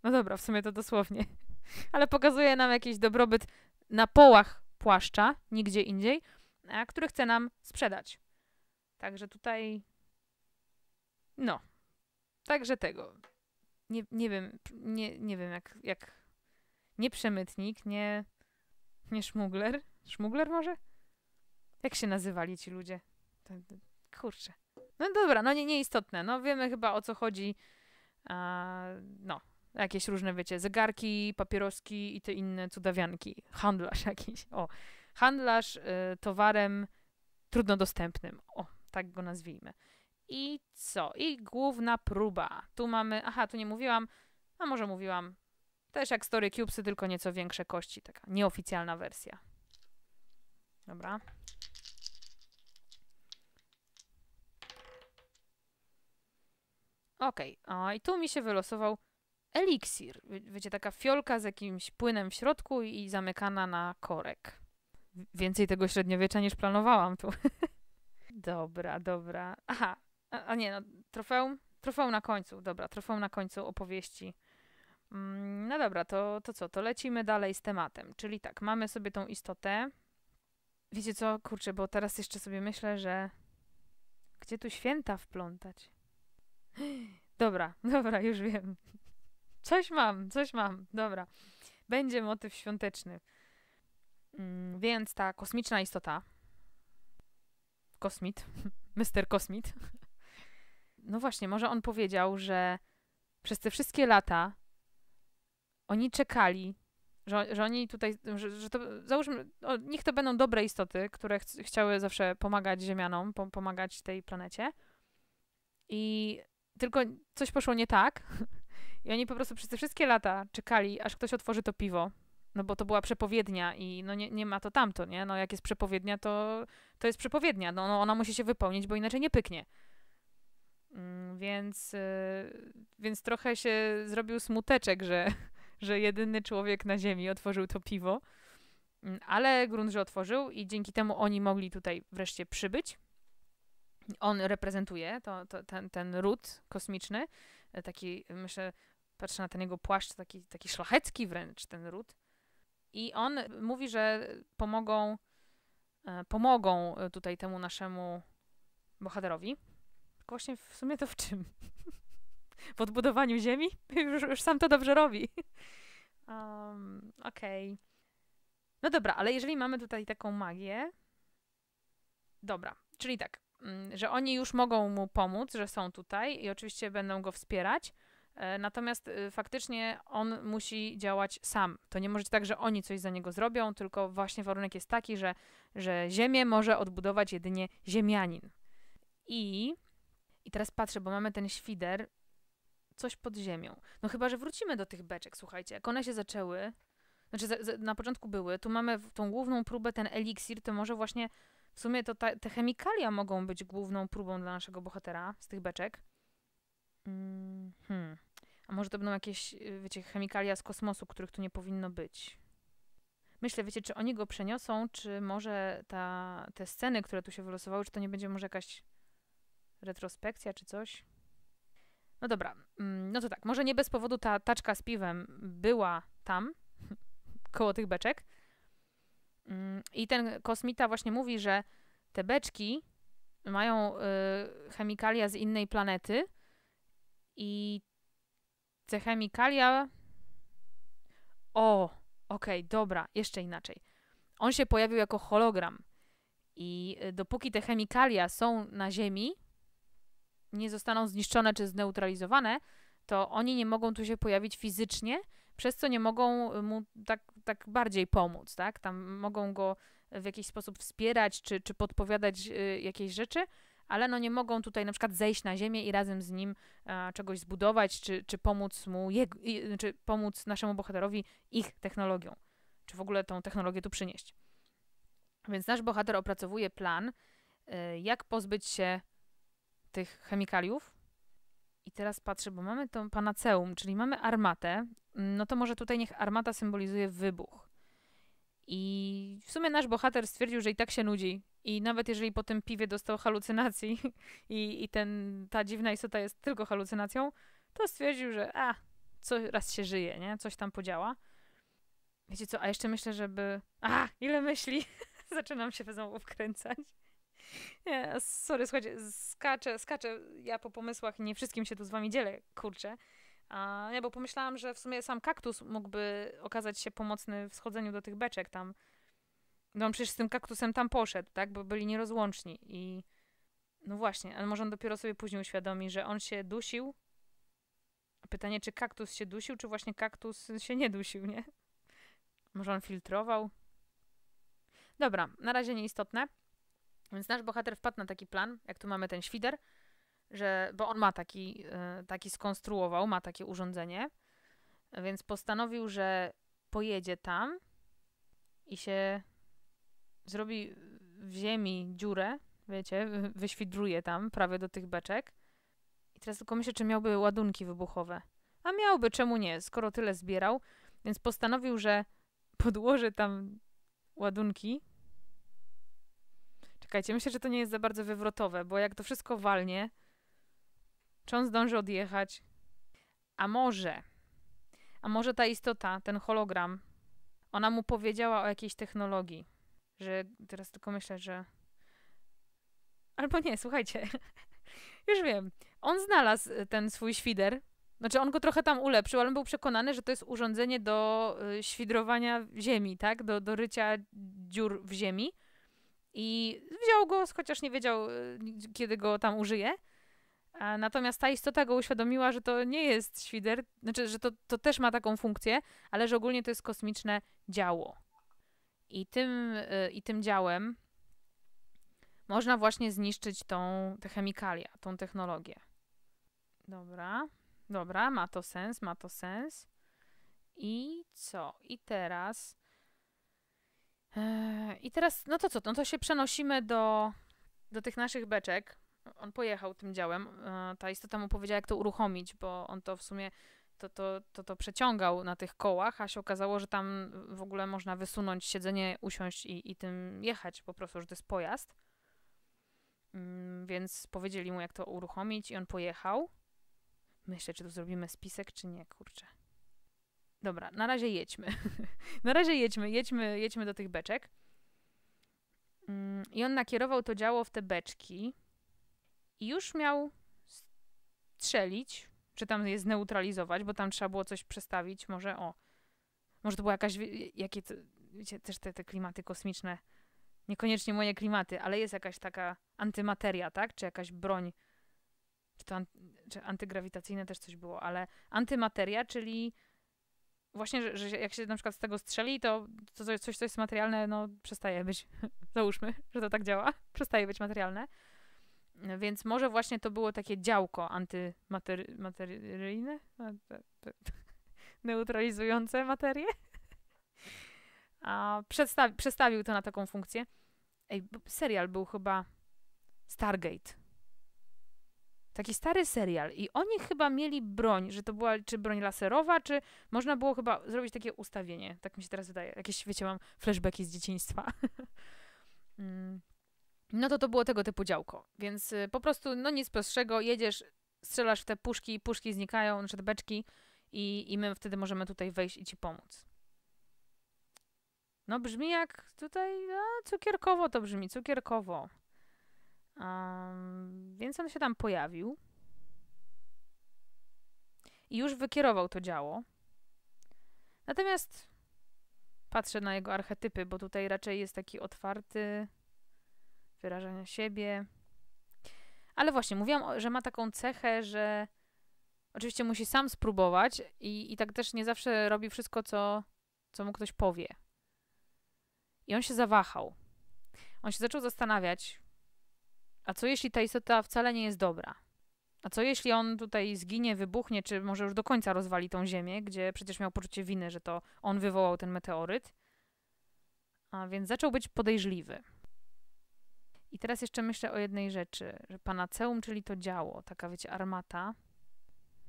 No dobra, w sumie to dosłownie. Ale pokazuje nam jakiś dobrobyt na połach płaszcza, nigdzie indziej, a który chce nam sprzedać. Także tutaj. No. Także tego. Nie, nie wiem, nie, nie wiem jak, jak nie przemytnik, nie, nie szmugler. Szmugler może? Jak się nazywali ci ludzie? Kurczę. No dobra, no nie, nieistotne. No wiemy chyba o co chodzi. A, no, jakieś różne, wiecie, zegarki, papieroski i te inne cudawianki. Handlarz jakiś. O, handlarz y, towarem trudno dostępnym. O, tak go nazwijmy. I co? I główna próba. Tu mamy, aha, tu nie mówiłam, a może mówiłam, też jak Story Cubesy, tylko nieco większe kości. Taka nieoficjalna wersja. Dobra. Okej, okay. a i tu mi się wylosował eliksir. Wiecie, taka fiolka z jakimś płynem w środku i zamykana na korek. Więcej tego średniowiecza niż planowałam tu. dobra, dobra. Aha, a, a nie, no, trofeum? Trofeum na końcu, dobra, trofeum na końcu opowieści Mm, no dobra, to, to co? To lecimy dalej z tematem. Czyli tak, mamy sobie tą istotę. Wiecie co? Kurczę, bo teraz jeszcze sobie myślę, że gdzie tu święta wplątać? Dobra, dobra, już wiem. Coś mam, coś mam, dobra. Będzie motyw świąteczny. Mm, więc ta kosmiczna istota, kosmit, Mr. Kosmit, no właśnie, może on powiedział, że przez te wszystkie lata oni czekali, że, że oni tutaj, że, że to, załóżmy, o, niech to będą dobre istoty, które ch chciały zawsze pomagać Ziemianom, po pomagać tej planecie. I tylko coś poszło nie tak. I oni po prostu przez te wszystkie lata czekali, aż ktoś otworzy to piwo. No bo to była przepowiednia i no nie, nie ma to tamto, nie? No jak jest przepowiednia, to, to jest przepowiednia. No, no ona musi się wypełnić, bo inaczej nie pyknie. Mm, więc, yy, więc trochę się zrobił smuteczek, że, że jedyny człowiek na Ziemi otworzył to piwo. Mm, ale grunt, że otworzył i dzięki temu oni mogli tutaj wreszcie przybyć. On reprezentuje to, to ten, ten ród kosmiczny, e, taki, myślę, patrzę na ten jego płaszcz, taki, taki szlachecki wręcz ten ród. I on mówi, że pomogą, e, pomogą e, tutaj temu naszemu bohaterowi. właśnie w sumie to w czym? w odbudowaniu ziemi. Już, już sam to dobrze robi. Um, Okej. Okay. No dobra, ale jeżeli mamy tutaj taką magię. Dobra, czyli tak, mm, że oni już mogą mu pomóc, że są tutaj i oczywiście będą go wspierać. E, natomiast y, faktycznie on musi działać sam. To nie może być tak, że oni coś za niego zrobią, tylko właśnie warunek jest taki, że, że ziemię może odbudować jedynie ziemianin. I, I teraz patrzę, bo mamy ten świder coś pod ziemią. No chyba, że wrócimy do tych beczek, słuchajcie. Jak one się zaczęły, znaczy za, za, na początku były, tu mamy tą główną próbę, ten eliksir, to może właśnie w sumie to ta, te chemikalia mogą być główną próbą dla naszego bohatera z tych beczek. Mm, hmm. A może to będą jakieś, y, wiecie, chemikalia z kosmosu, których tu nie powinno być. Myślę, wiecie, czy oni go przeniosą, czy może ta, te sceny, które tu się wylosowały, czy to nie będzie może jakaś retrospekcja, czy coś? No dobra, mm, no to tak, może nie bez powodu ta taczka z piwem była tam, koło tych beczek. Mm, I ten kosmita właśnie mówi, że te beczki mają y, chemikalia z innej planety i te chemikalia. O, okej, okay, dobra, jeszcze inaczej. On się pojawił jako hologram. I y, dopóki te chemikalia są na Ziemi, nie zostaną zniszczone czy zneutralizowane, to oni nie mogą tu się pojawić fizycznie, przez co nie mogą y, mu tak, tak bardziej pomóc, tak? Tam mogą go w jakiś sposób wspierać czy, czy podpowiadać y, jakieś rzeczy, ale no nie mogą tutaj na przykład zejść na ziemię i razem z nim a, czegoś zbudować, czy, czy pomóc mu, y, czy znaczy pomóc naszemu bohaterowi ich technologią, czy w ogóle tą technologię tu przynieść. Więc nasz bohater opracowuje plan, y, jak pozbyć się tych chemikaliów. I teraz patrzę, bo mamy to panaceum, czyli mamy armatę. No to może tutaj niech armata symbolizuje wybuch. I w sumie nasz bohater stwierdził, że i tak się nudzi. I nawet jeżeli po tym piwie dostał halucynacji i, i ten, ta dziwna istota jest tylko halucynacją, to stwierdził, że a, co raz się żyje, nie? Coś tam podziała. Wiecie co, a jeszcze myślę, żeby... A, ile myśli! Zaczynam się znowu wkręcać. Nie, sorry, słuchajcie, skaczę, skaczę ja po pomysłach nie wszystkim się tu z wami dzielę, kurczę. A, nie, bo pomyślałam, że w sumie sam kaktus mógłby okazać się pomocny w schodzeniu do tych beczek tam. No on przecież z tym kaktusem tam poszedł, tak? Bo byli nierozłączni i... No właśnie, ale może on dopiero sobie później uświadomi, że on się dusił. Pytanie, czy kaktus się dusił, czy właśnie kaktus się nie dusił, nie? Może on filtrował? Dobra, na razie nieistotne. Więc nasz bohater wpadł na taki plan, jak tu mamy ten świder, że, bo on ma taki, e, taki skonstruował, ma takie urządzenie, więc postanowił, że pojedzie tam i się zrobi w ziemi dziurę, wiecie, wyświdruje tam prawie do tych beczek. I teraz tylko myślę, czy miałby ładunki wybuchowe. A miałby, czemu nie, skoro tyle zbierał. Więc postanowił, że podłoży tam ładunki Czekajcie, myślę, że to nie jest za bardzo wywrotowe, bo jak to wszystko walnie, czy on zdąży odjechać? A może, a może ta istota, ten hologram, ona mu powiedziała o jakiejś technologii, że teraz tylko myślę, że. Albo nie, słuchajcie. Już wiem. On znalazł y, ten swój świder. Znaczy, on go trochę tam ulepszył, ale on był przekonany, że to jest urządzenie do y, świdrowania ziemi, tak? Do, do rycia dziur w ziemi. I wziął go, chociaż nie wiedział, e, kiedy go tam użyje. natomiast ta istota go uświadomiła, że to nie jest świder, znaczy, że to, to też ma taką funkcję, ale że ogólnie to jest kosmiczne działo. I tym, e, i tym działem można właśnie zniszczyć tą te chemikalia, tą technologię. Dobra, dobra, ma to sens, ma to sens. I co? I teraz Eee, I teraz, no to co, no to się przenosimy do, do tych naszych beczek. On pojechał tym działem. Eee, ta istota mu powiedziała, jak to uruchomić, bo on to w sumie to, to, to, to przeciągał na tych kołach, a się okazało, że tam w ogóle można wysunąć siedzenie, usiąść i, i tym jechać po prostu, że to jest pojazd. Mm, więc powiedzieli mu, jak to uruchomić i on pojechał. Myślę, czy tu zrobimy spisek, czy nie, kurczę. Dobra, na razie jedźmy. na razie jedźmy, jedźmy, jedźmy do tych beczek. Mm, I on nakierował to działo w te beczki. I już miał strzelić, czy tam je zneutralizować, bo tam trzeba było coś przestawić. Może o. Może to była jakaś. Jakie to, wiecie, też te, te klimaty kosmiczne. Niekoniecznie moje klimaty, ale jest jakaś taka antymateria, tak? Czy jakaś broń. Czy to an, czy antygrawitacyjne też coś było, ale antymateria, czyli właśnie, że, że, jak się na przykład z tego strzeli, to, to coś, co jest materialne, no przestaje być, załóżmy, że to tak działa, przestaje być materialne. Więc może właśnie to było takie działko antymateryjne, neutralizujące materię. A przestawi, przestawił to na taką funkcję. Ej, serial był chyba Stargate. Taki stary serial i oni chyba mieli broń, że to była czy broń laserowa, czy można było chyba zrobić takie ustawienie. Tak mi się teraz wydaje. Jakieś, wiecie, mam flashbacki z dzieciństwa. Mm. no to to było tego typu działko. Więc y, po prostu, no nic prostszego, jedziesz, strzelasz w te puszki, puszki znikają, znaczy beczki i, i my wtedy możemy tutaj wejść i ci pomóc. No brzmi jak tutaj, no, cukierkowo to brzmi, cukierkowo więc on się tam pojawił i już wykierował to działo. Natomiast patrzę na jego archetypy, bo tutaj raczej jest taki otwarty wyrażania siebie. Ale właśnie, mówiłam, że ma taką cechę, że oczywiście musi sam spróbować i, i tak też nie zawsze robi wszystko, co, co mu ktoś powie. I on się zawahał. On się zaczął zastanawiać, a co jeśli ta istota wcale nie jest dobra? A co jeśli on tutaj zginie, wybuchnie, czy może już do końca rozwali tą ziemię, gdzie przecież miał poczucie winy, że to on wywołał ten meteoryt? A więc zaczął być podejrzliwy. I teraz jeszcze myślę o jednej rzeczy, że panaceum, czyli to działo, taka wiecie, armata,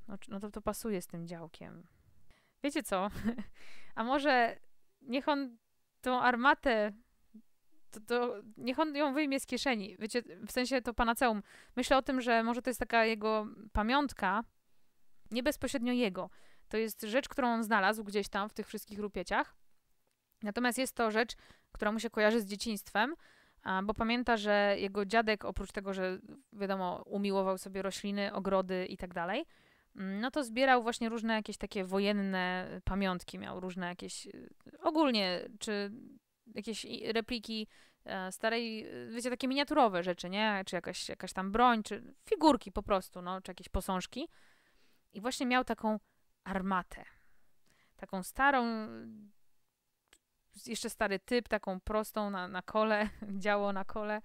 no, no to to pasuje z tym działkiem. Wiecie co? A może niech on tą armatę to, to niech on ją wyjmie z kieszeni. Wiecie, w sensie to panaceum. Myślę o tym, że może to jest taka jego pamiątka, nie bezpośrednio jego. To jest rzecz, którą on znalazł gdzieś tam w tych wszystkich rupieciach. Natomiast jest to rzecz, która mu się kojarzy z dzieciństwem, bo pamięta, że jego dziadek, oprócz tego, że wiadomo, umiłował sobie rośliny, ogrody i tak dalej, mm, no to zbierał właśnie różne jakieś takie wojenne pamiątki, miał różne jakieś y, ogólnie, czy jakieś repliki e, starej, wiecie, takie miniaturowe rzeczy, nie? Czy jakaś, jakaś tam broń, czy figurki po prostu, no, czy jakieś posążki. I właśnie miał taką armatę. Taką starą, jeszcze stary typ, taką prostą na, na kole, działo na kole.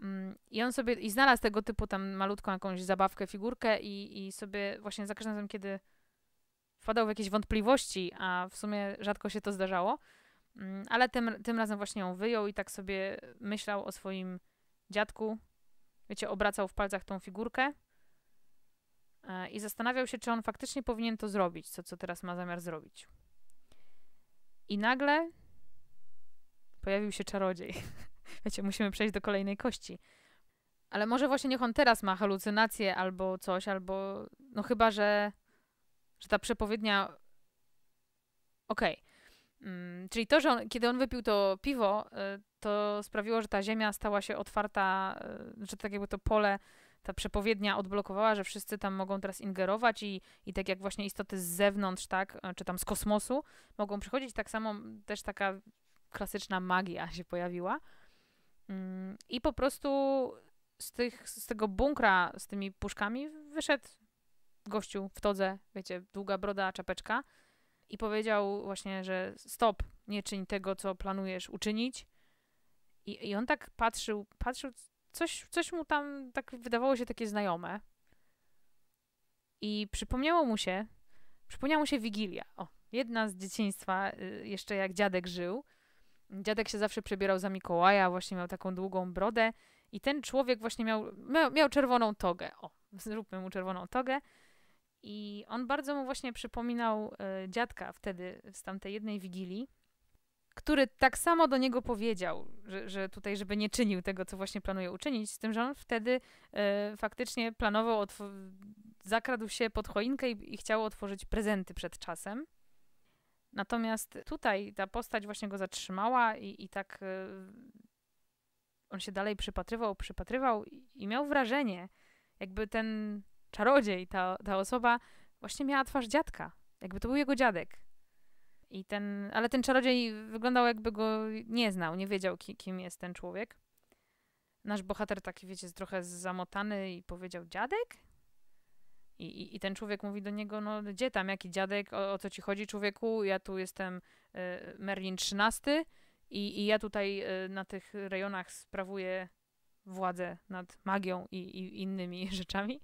Mm, I on sobie, i znalazł tego typu tam malutką jakąś zabawkę, figurkę i, i sobie właśnie za każdym razem, kiedy wpadał w jakieś wątpliwości, a w sumie rzadko się to zdarzało, Mm, ale tym, tym razem właśnie ją wyjął i tak sobie myślał o swoim dziadku. Wiecie, obracał w palcach tą figurkę e, i zastanawiał się, czy on faktycznie powinien to zrobić, co, co teraz ma zamiar zrobić. I nagle pojawił się czarodziej. Wiecie, musimy przejść do kolejnej kości. Ale może właśnie niech on teraz ma halucynację albo coś, albo no chyba, że, że ta przepowiednia. Okej, okay. Mm, czyli to, że on, kiedy on wypił to piwo, y, to sprawiło, że ta ziemia stała się otwarta, y, że tak jakby to pole, ta przepowiednia odblokowała, że wszyscy tam mogą teraz ingerować i, i tak jak właśnie istoty z zewnątrz, tak, y, czy tam z kosmosu mogą przychodzić, tak samo też taka klasyczna magia się pojawiła. Mm, I po prostu z, tych, z tego bunkra z tymi puszkami wyszedł gościu w todze, wiecie, długa broda, czapeczka, i powiedział właśnie, że stop, nie czyń tego, co planujesz uczynić. I, i on tak patrzył, patrzył, coś, coś mu tam tak wydawało się takie znajome. I przypomniało mu się, przypomniała mu się Wigilia. O, jedna z dzieciństwa, y, jeszcze jak dziadek żył. Dziadek się zawsze przebierał za Mikołaja, właśnie miał taką długą brodę i ten człowiek właśnie miał, miał, miał czerwoną togę. O, zróbmy mu czerwoną togę. I on bardzo mu właśnie przypominał e, dziadka wtedy z tamtej jednej wigilii, który tak samo do niego powiedział, że, że tutaj, żeby nie czynił tego, co właśnie planuje uczynić, z tym, że on wtedy e, faktycznie planował, zakradł się pod choinkę i, i chciał otworzyć prezenty przed czasem. Natomiast tutaj ta postać właśnie go zatrzymała i, i tak e, on się dalej przypatrywał, przypatrywał i, i miał wrażenie, jakby ten czarodziej, ta, ta osoba właśnie miała twarz dziadka. Jakby to był jego dziadek. I ten, ale ten czarodziej wyglądał jakby go nie znał, nie wiedział ki, kim jest ten człowiek. Nasz bohater taki, wiecie, jest trochę zamotany i powiedział dziadek? I, i, I, ten człowiek mówi do niego, no gdzie tam, jaki dziadek, o, o co ci chodzi człowieku, ja tu jestem y, Merlin XIII i, i ja tutaj y, na tych rejonach sprawuję władzę nad magią i, i innymi rzeczami.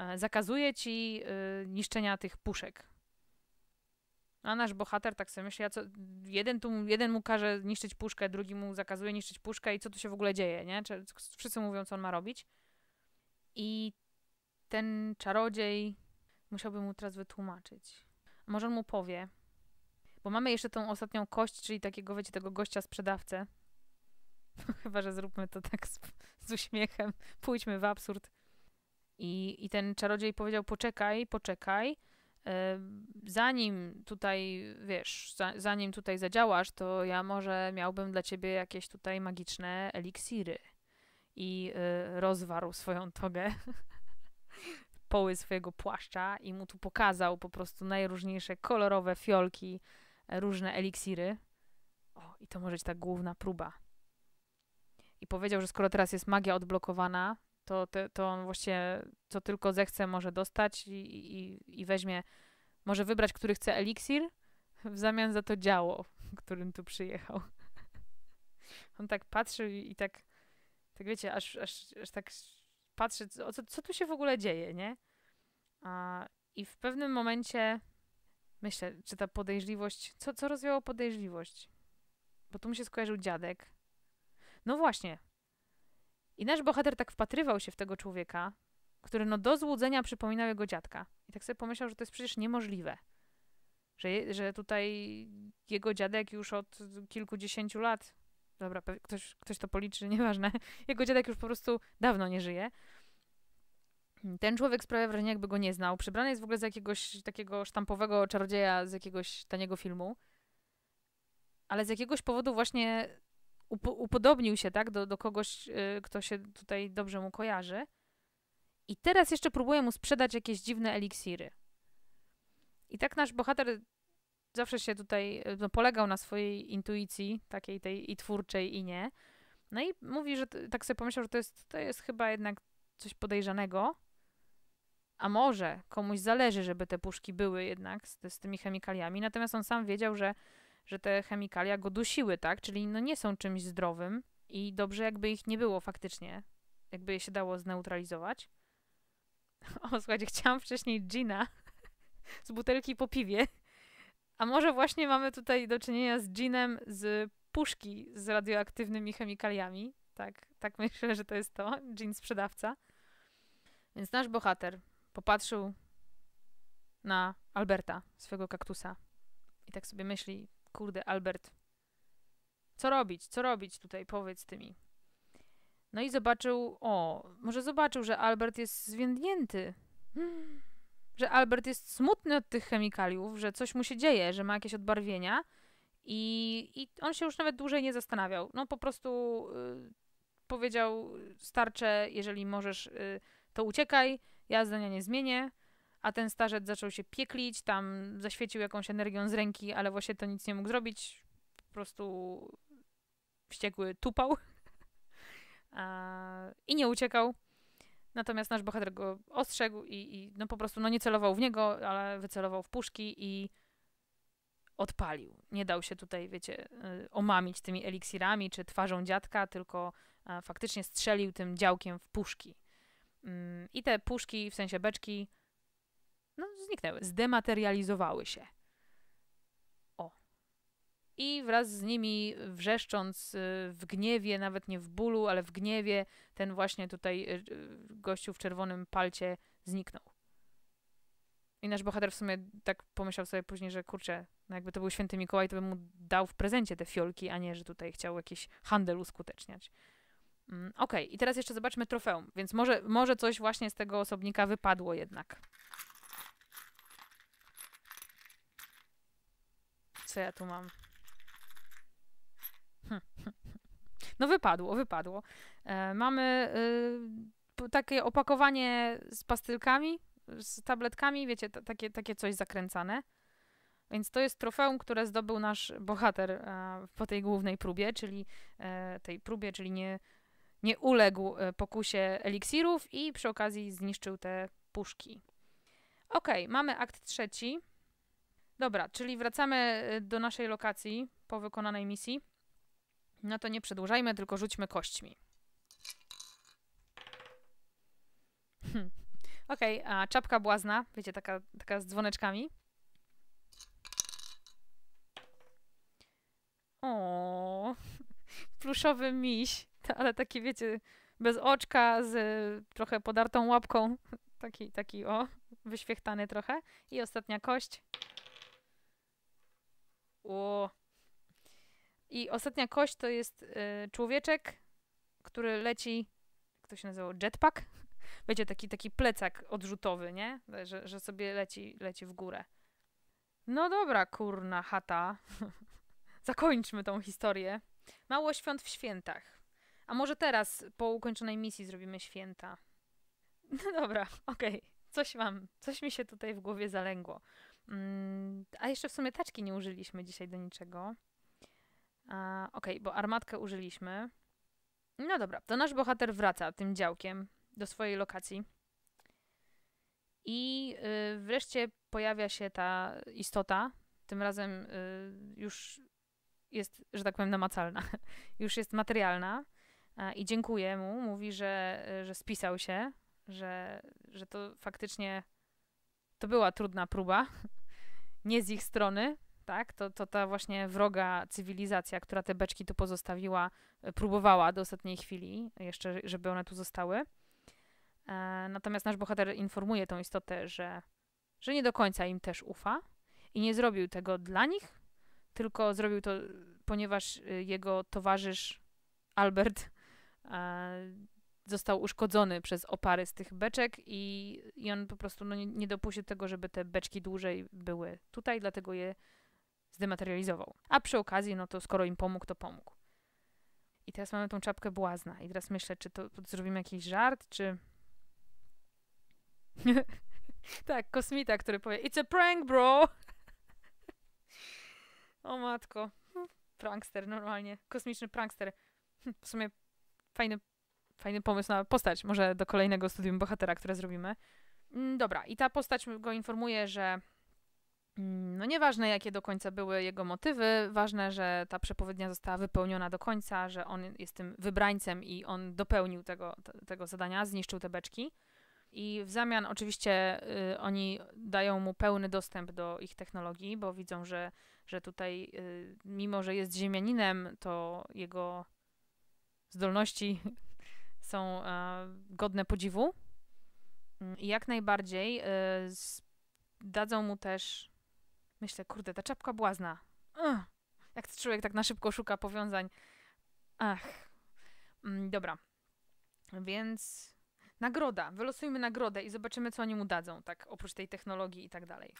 E, zakazuje ci y, niszczenia tych puszek. A nasz bohater tak sobie myśli, a co, jeden, tu, jeden mu każe niszczyć puszkę, drugi mu zakazuje niszczyć puszkę i co tu się w ogóle dzieje, nie? wszyscy mówią, co on ma robić. I ten czarodziej musiałby mu teraz wytłumaczyć. może on mu powie, bo mamy jeszcze tą ostatnią kość, czyli takiego, wiecie, tego gościa sprzedawcę. Chyba, że zróbmy to tak z, z uśmiechem. Pójdźmy w absurd. I, I ten czarodziej powiedział: Poczekaj, poczekaj. E, zanim tutaj wiesz, zanim tutaj zadziałasz, to ja może miałbym dla ciebie jakieś tutaj magiczne eliksiry. I e, rozwarł swoją togę, poły swojego płaszcza i mu tu pokazał po prostu najróżniejsze kolorowe fiolki, e, różne eliksiry. O, i to może być ta główna próba. I powiedział, że skoro teraz jest magia odblokowana, to, te, to on właściwie co tylko zechce może dostać i, i, i weźmie, może wybrać, który chce eliksir w zamian za to działo, którym tu przyjechał. On tak patrzył i tak, tak wiecie, aż, aż, aż tak patrzy, co, co tu się w ogóle dzieje, nie? A, I w pewnym momencie myślę, czy ta podejrzliwość, co, co rozwiało podejrzliwość? Bo tu mi się skojarzył dziadek. No właśnie, i nasz bohater tak wpatrywał się w tego człowieka, który no do złudzenia przypominał jego dziadka. I tak sobie pomyślał, że to jest przecież niemożliwe. Że, że tutaj jego dziadek już od kilkudziesięciu lat, dobra, ktoś, ktoś to policzy, nieważne, jego dziadek już po prostu dawno nie żyje. Ten człowiek sprawia wrażenie, jakby go nie znał. Przybrany jest w ogóle z jakiegoś takiego sztampowego czarodzieja z jakiegoś taniego filmu. Ale z jakiegoś powodu właśnie upodobnił się, tak, do, do kogoś, y, kto się tutaj dobrze mu kojarzy. I teraz jeszcze próbuje mu sprzedać jakieś dziwne eliksiry. I tak nasz bohater zawsze się tutaj y, no, polegał na swojej intuicji, takiej tej i twórczej, i nie. No i mówi, że tak sobie pomyślał, że to jest, to jest chyba jednak coś podejrzanego. A może komuś zależy, żeby te puszki były jednak z, z tymi chemikaliami. Natomiast on sam wiedział, że że te chemikalia go dusiły, tak? Czyli no nie są czymś zdrowym i dobrze jakby ich nie było faktycznie, jakby je się dało zneutralizować. O, słuchajcie, chciałam wcześniej gina z butelki po piwie, a może właśnie mamy tutaj do czynienia z ginem z puszki z radioaktywnymi chemikaliami, tak? Tak myślę, że to jest to, gin sprzedawca. Więc nasz bohater popatrzył na Alberta, swego kaktusa i tak sobie myśli, Kurde, Albert. Co robić? Co robić tutaj? Powiedz ty mi. No i zobaczył, o, może zobaczył, że Albert jest zwiędnięty. Hmm. Że Albert jest smutny od tych chemikaliów, że coś mu się dzieje, że ma jakieś odbarwienia. I, i on się już nawet dłużej nie zastanawiał. No po prostu y, powiedział starcze, jeżeli możesz, y, to uciekaj, ja zdania nie zmienię a ten starzec zaczął się pieklić, tam zaświecił jakąś energią z ręki, ale właśnie to nic nie mógł zrobić, po prostu wściekły tupał a, i nie uciekał. Natomiast nasz bohater go ostrzegł i, i, no po prostu no nie celował w niego, ale wycelował w puszki i odpalił. Nie dał się tutaj, wiecie, y, omamić tymi eliksirami czy twarzą dziadka, tylko a, e, faktycznie strzelił tym działkiem w puszki. Mm, I te puszki, w sensie beczki, no, zniknęły, zdematerializowały się. O. I wraz z nimi wrzeszcząc y, w gniewie, nawet nie w bólu, ale w gniewie, ten właśnie tutaj y, y, gościu w czerwonym palcie zniknął. I nasz bohater w sumie tak pomyślał sobie później, że kurczę, no jakby to był święty Mikołaj, to by mu dał w prezencie te fiolki, a nie, że tutaj chciał jakiś handel uskuteczniać. Mm, Okej, okay. i teraz jeszcze zobaczmy trofeum, więc może, może coś właśnie z tego osobnika wypadło jednak. co ja tu mam? No wypadło, wypadło. E, mamy y, takie opakowanie z pastylkami, z tabletkami, wiecie, takie, takie coś zakręcane. Więc to jest trofeum, które zdobył nasz bohater e, po tej głównej próbie, czyli e, tej próbie, czyli nie, nie uległ e, pokusie eliksirów i przy okazji zniszczył te puszki. Ok, mamy akt trzeci. Dobra, czyli wracamy y, do naszej lokacji po wykonanej misji. No to nie przedłużajmy, tylko rzućmy kośćmi. Hm. Okej, okay, a czapka błazna, wiecie, taka, taka z dzwoneczkami. O, pluszowy miś, ale taki, wiecie, bez oczka, z y, trochę podartą łapką. Taki, taki o, wyświechtany trochę. I ostatnia kość. O. I ostatnia kość to jest y, człowieczek, który leci, kto się nazywał, jetpack? Będzie taki, taki plecak odrzutowy, nie? Że, że sobie leci, leci w górę. No dobra, kurna chata. Zakończmy tą historię. Mało świąt w świętach. A może teraz, po ukończonej misji, zrobimy święta. No dobra, okej. Okay. Coś mam, coś mi się tutaj w głowie zalęgło. Mm, a jeszcze w sumie taczki nie użyliśmy dzisiaj do niczego. Ok, bo armatkę użyliśmy. No dobra, to nasz bohater wraca tym działkiem do swojej lokacji. I y, wreszcie pojawia się ta istota. Tym razem y, już jest, że tak powiem, namacalna. Już jest materialna. I dziękuję mu. Mówi, że, y, że spisał się, że, że to faktycznie to była trudna próba nie z ich strony, tak? To, to ta właśnie wroga cywilizacja, która te beczki tu pozostawiła, e, próbowała do ostatniej chwili jeszcze, żeby one tu zostały. E, natomiast nasz bohater informuje tą istotę, że, że nie do końca im też ufa i nie zrobił tego dla nich, tylko zrobił to, ponieważ e, jego towarzysz Albert został uszkodzony przez opary z tych beczek i, i on po prostu no, nie, nie dopuścił tego, żeby te beczki dłużej były tutaj, dlatego je zdematerializował. A przy okazji, no to skoro im pomógł, to pomógł. I teraz mamy tą czapkę błazna i teraz myślę, czy to, to zrobimy jakiś żart, czy... tak, kosmita, który powie It's a prank, bro! o matko. Prankster, normalnie. Kosmiczny prankster. Hm, w sumie fajny Fajny pomysł na postać, może do kolejnego studium bohatera, które zrobimy. Mm, dobra, i ta postać go informuje, że mm, no nieważne jakie do końca były jego motywy, ważne, że ta przepowiednia została wypełniona do końca, że on jest tym wybrańcem i on dopełnił tego, tego zadania, zniszczył te beczki. I w zamian oczywiście y, oni dają mu pełny dostęp do ich technologii, bo widzą, że, że tutaj, y, mimo że jest ziemianinem, to jego zdolności są e, godne podziwu. Mm, jak najbardziej e, dadzą mu też, myślę, kurde, ta czapka błazna. Ugh. Jak człowiek tak na szybko szuka powiązań. Ach. Mm, dobra. Więc nagroda. Wylosujmy nagrodę i zobaczymy, co oni mu dadzą, tak oprócz tej technologii i tak dalej.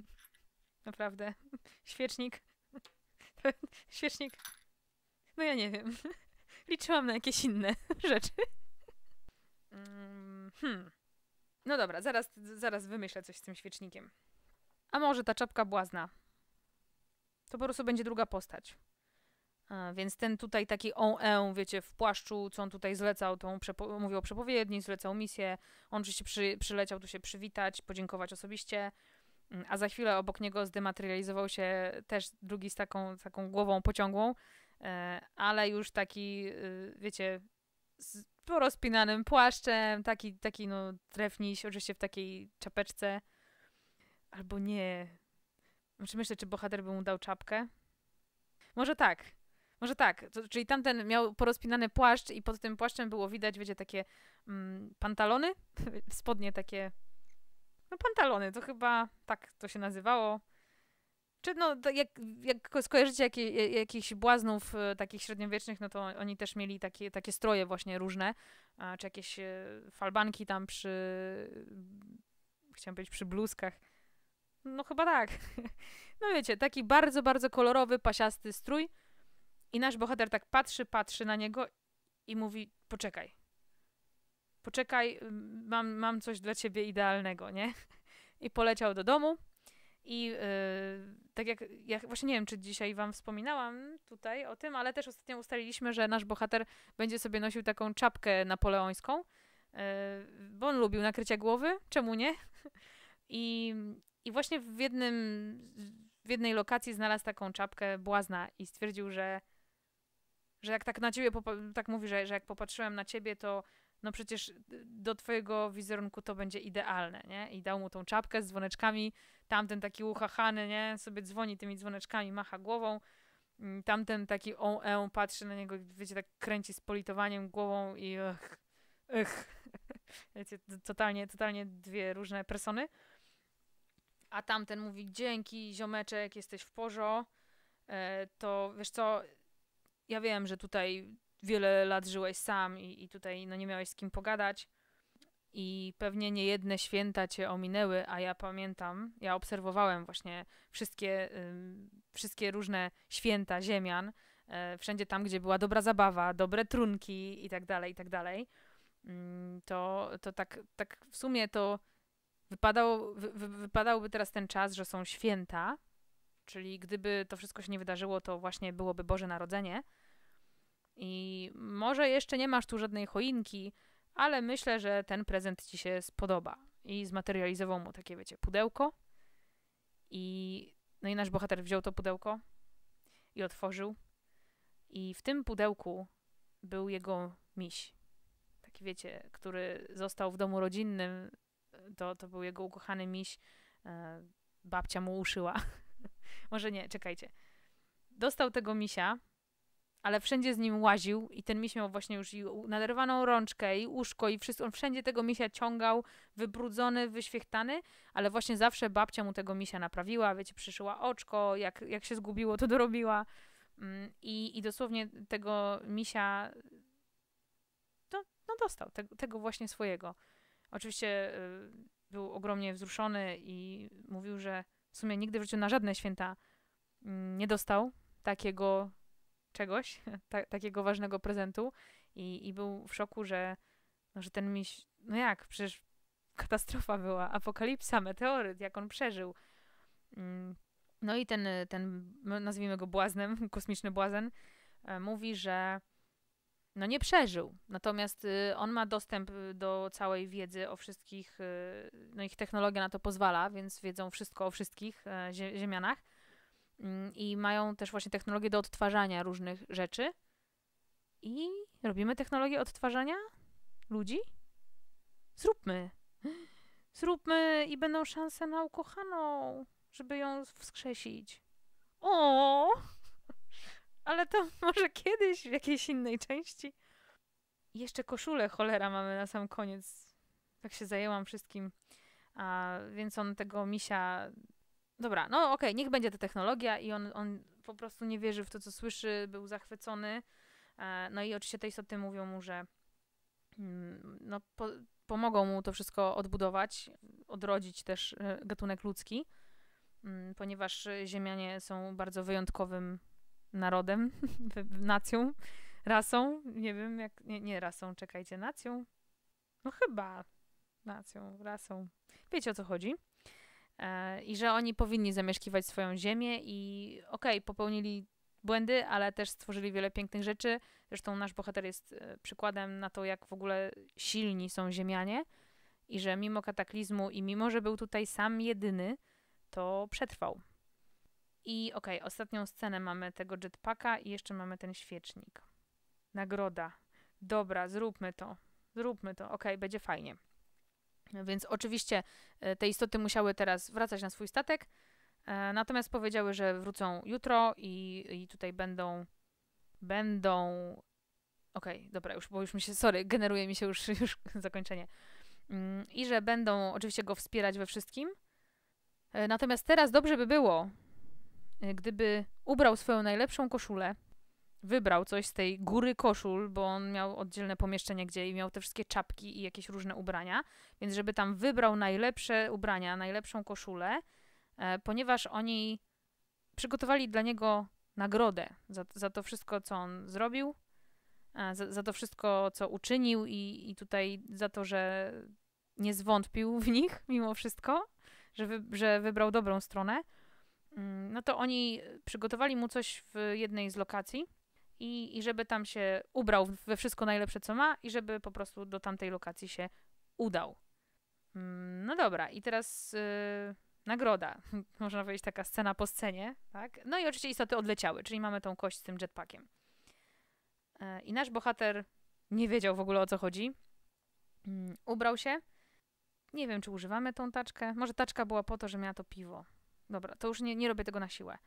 Naprawdę. Świecznik. Świecznik. No ja nie wiem. Liczyłam na jakieś inne rzeczy. Mm, hmm. No dobra, zaraz, zaraz wymyślę coś z tym świecznikiem. A może ta czapka błazna? To po prostu będzie druga postać. A, więc ten tutaj taki on wiecie, w płaszczu, co on tutaj zlecał, to przepo- mówił o przepowiedni, zlecał misję. On oczywiście przy- przyleciał tu się przywitać, podziękować osobiście. Mm, a za chwilę obok niego zdematerializował się też drugi z taką, z taką głową pociągłą, E, ale już taki, y, wiecie, z porozpinanym płaszczem, taki, taki no trefniś, oczywiście w takiej czapeczce. Albo nie. czy znaczy, myślę, czy bohater by mu dał czapkę? Może tak. Może tak. To, czyli tamten miał porozpinany płaszcz i pod tym płaszczem było widać, wiecie, takie mm, pantalony, spodnie takie no pantalony, to chyba tak to się nazywało. Czy no, jak, jak skojarzycie jakich, jakichś błaznów e, takich średniowiecznych, no to oni też mieli takie, takie stroje właśnie różne, czy jakieś e, falbanki tam przy, chciałam powiedzieć, przy bluzkach. No chyba tak. No wiecie, taki bardzo, bardzo kolorowy, pasiasty strój i nasz bohater tak patrzy, patrzy na niego i mówi, poczekaj. Poczekaj, mam, mam coś dla ciebie idealnego, nie? I poleciał do domu i yy, tak jak ja właśnie nie wiem, czy dzisiaj wam wspominałam tutaj o tym, ale też ostatnio ustaliliśmy, że nasz bohater będzie sobie nosił taką czapkę napoleońską, yy, bo on lubił nakrycia głowy, czemu nie? I, i właśnie w jednym w jednej lokacji znalazł taką czapkę błazna i stwierdził, że, że jak tak na ciebie, tak mówi, że, że jak popatrzyłem na ciebie, to no przecież y, do twojego wizerunku to będzie idealne, nie? I dał mu tą czapkę z dzwoneczkami, Tamten taki uchachany, nie? Sobie dzwoni tymi dzwoneczkami, macha głową. Mm, tamten taki on, e, on patrzy na niego, wiecie, tak kręci z politowaniem głową i ech, ech. Wiecie, totalnie, totalnie dwie różne persony. A tamten mówi, dzięki ziomeczek, jesteś w porzo. E, to wiesz co, ja wiem, że tutaj wiele lat żyłeś sam i, i tutaj no, nie miałeś z kim pogadać i pewnie niejedne święta cię ominęły, a ja pamiętam, ja obserwowałem właśnie wszystkie, wszystkie różne święta ziemian, e, wszędzie tam, gdzie była dobra zabawa, dobre trunki i tak dalej, i tak dalej, mm, to, to tak, tak w sumie to wypadał wy, wypadałby teraz ten czas, że są święta, czyli gdyby to wszystko się nie wydarzyło, to właśnie byłoby Boże Narodzenie. I może jeszcze nie masz tu żadnej choinki, ale myślę, że ten prezent ci się spodoba. I zmaterializował mu takie, wiecie, pudełko. I, no i nasz bohater wziął to pudełko i otworzył. I w tym pudełku był jego miś. Taki, wiecie, który został w domu rodzinnym. To, to był jego ukochany miś. E, babcia mu uszyła. Może nie, czekajcie. Dostał tego misia ale wszędzie z nim łaził i ten miś miał właśnie już i naderwaną rączkę i łóżko i wszystko, on wszędzie tego misia ciągał, wybrudzony, wyświechtany, ale właśnie zawsze babcia mu tego misia naprawiła, wiecie, przyszyła oczko, jak, jak się zgubiło, to dorobiła mm, i, i dosłownie tego misia no, no dostał, te, tego właśnie swojego. Oczywiście y, był ogromnie wzruszony i mówił, że w sumie nigdy w życiu na żadne święta mm, nie dostał takiego czegoś, ta, takiego ważnego prezentu i, i był w szoku, że, no, że ten miś, no jak, przecież katastrofa była, apokalipsa, meteoryt, jak on przeżył. Mm, no i ten, ten no, nazwijmy go błaznem, kosmiczny błazen, e, mówi, że no nie przeżył. Natomiast y, on ma dostęp y, do całej wiedzy o wszystkich, y, no ich technologia na to pozwala, więc wiedzą wszystko o wszystkich e, ziemianach. Mm, i mają też właśnie technologię do odtwarzania różnych rzeczy. I robimy technologię odtwarzania ludzi? Zróbmy. Zróbmy i będą szanse na ukochaną, żeby ją wskrzesić. O! Ale to może kiedyś w jakiejś innej części. jeszcze koszulę cholera mamy na sam koniec. Tak się zajęłam wszystkim. A, więc on tego misia Dobra, no okej, okay, niech będzie ta technologia i on, on po prostu nie wierzy w to, co słyszy, był zachwycony. E, no i oczywiście te istoty mówią mu, że mm, no, po, pomogą mu to wszystko odbudować, odrodzić też e, gatunek ludzki, mm, ponieważ Ziemianie są bardzo wyjątkowym narodem, nacją, rasą, nie wiem jak, nie, nie rasą, czekajcie, nacją? No chyba nacją, rasą. Wiecie o co chodzi? E, i że oni powinni zamieszkiwać swoją ziemię i okej, okay, popełnili błędy, ale też stworzyli wiele pięknych rzeczy. Zresztą nasz bohater jest e, przykładem na to, jak w ogóle silni są ziemianie i że mimo kataklizmu i mimo, że był tutaj sam jedyny, to przetrwał. I okej, okay, ostatnią scenę mamy tego jetpacka i jeszcze mamy ten świecznik. Nagroda. Dobra, zróbmy to. Zróbmy to. Okej, okay, będzie fajnie. Więc oczywiście e, te istoty musiały teraz wracać na swój statek, e, natomiast powiedziały, że wrócą jutro i, i tutaj będą. Będą. Okej, okay, dobra, już, bo już mi się. Sorry, generuje mi się już, już zakończenie. Mm, I że będą oczywiście go wspierać we wszystkim. E, natomiast teraz dobrze by było, gdyby ubrał swoją najlepszą koszulę, wybrał coś z tej góry koszul, bo on miał oddzielne pomieszczenie, gdzie i miał te wszystkie czapki i jakieś różne ubrania, więc żeby tam wybrał najlepsze ubrania, najlepszą koszulę, e, ponieważ oni przygotowali dla niego nagrodę za, za to wszystko, co on zrobił, e, za, za, to wszystko, co uczynił i, i tutaj za to, że nie zwątpił w nich mimo wszystko, że, wy, że wybrał dobrą stronę. Mm, no to oni przygotowali mu coś w jednej z lokacji, i, i żeby tam się ubrał we wszystko najlepsze, co ma i żeby po prostu do tamtej lokacji się udał. Mm, no dobra, i teraz yy, nagroda. Można powiedzieć taka scena po scenie, tak? No i oczywiście istoty odleciały, czyli mamy tą kość z tym jetpackiem. Yy, I nasz bohater nie wiedział w ogóle o co chodzi. Yy, ubrał się. Nie wiem, czy używamy tą taczkę. Może taczka była po to, że miała to piwo. Dobra, to już nie, nie robię tego na siłę.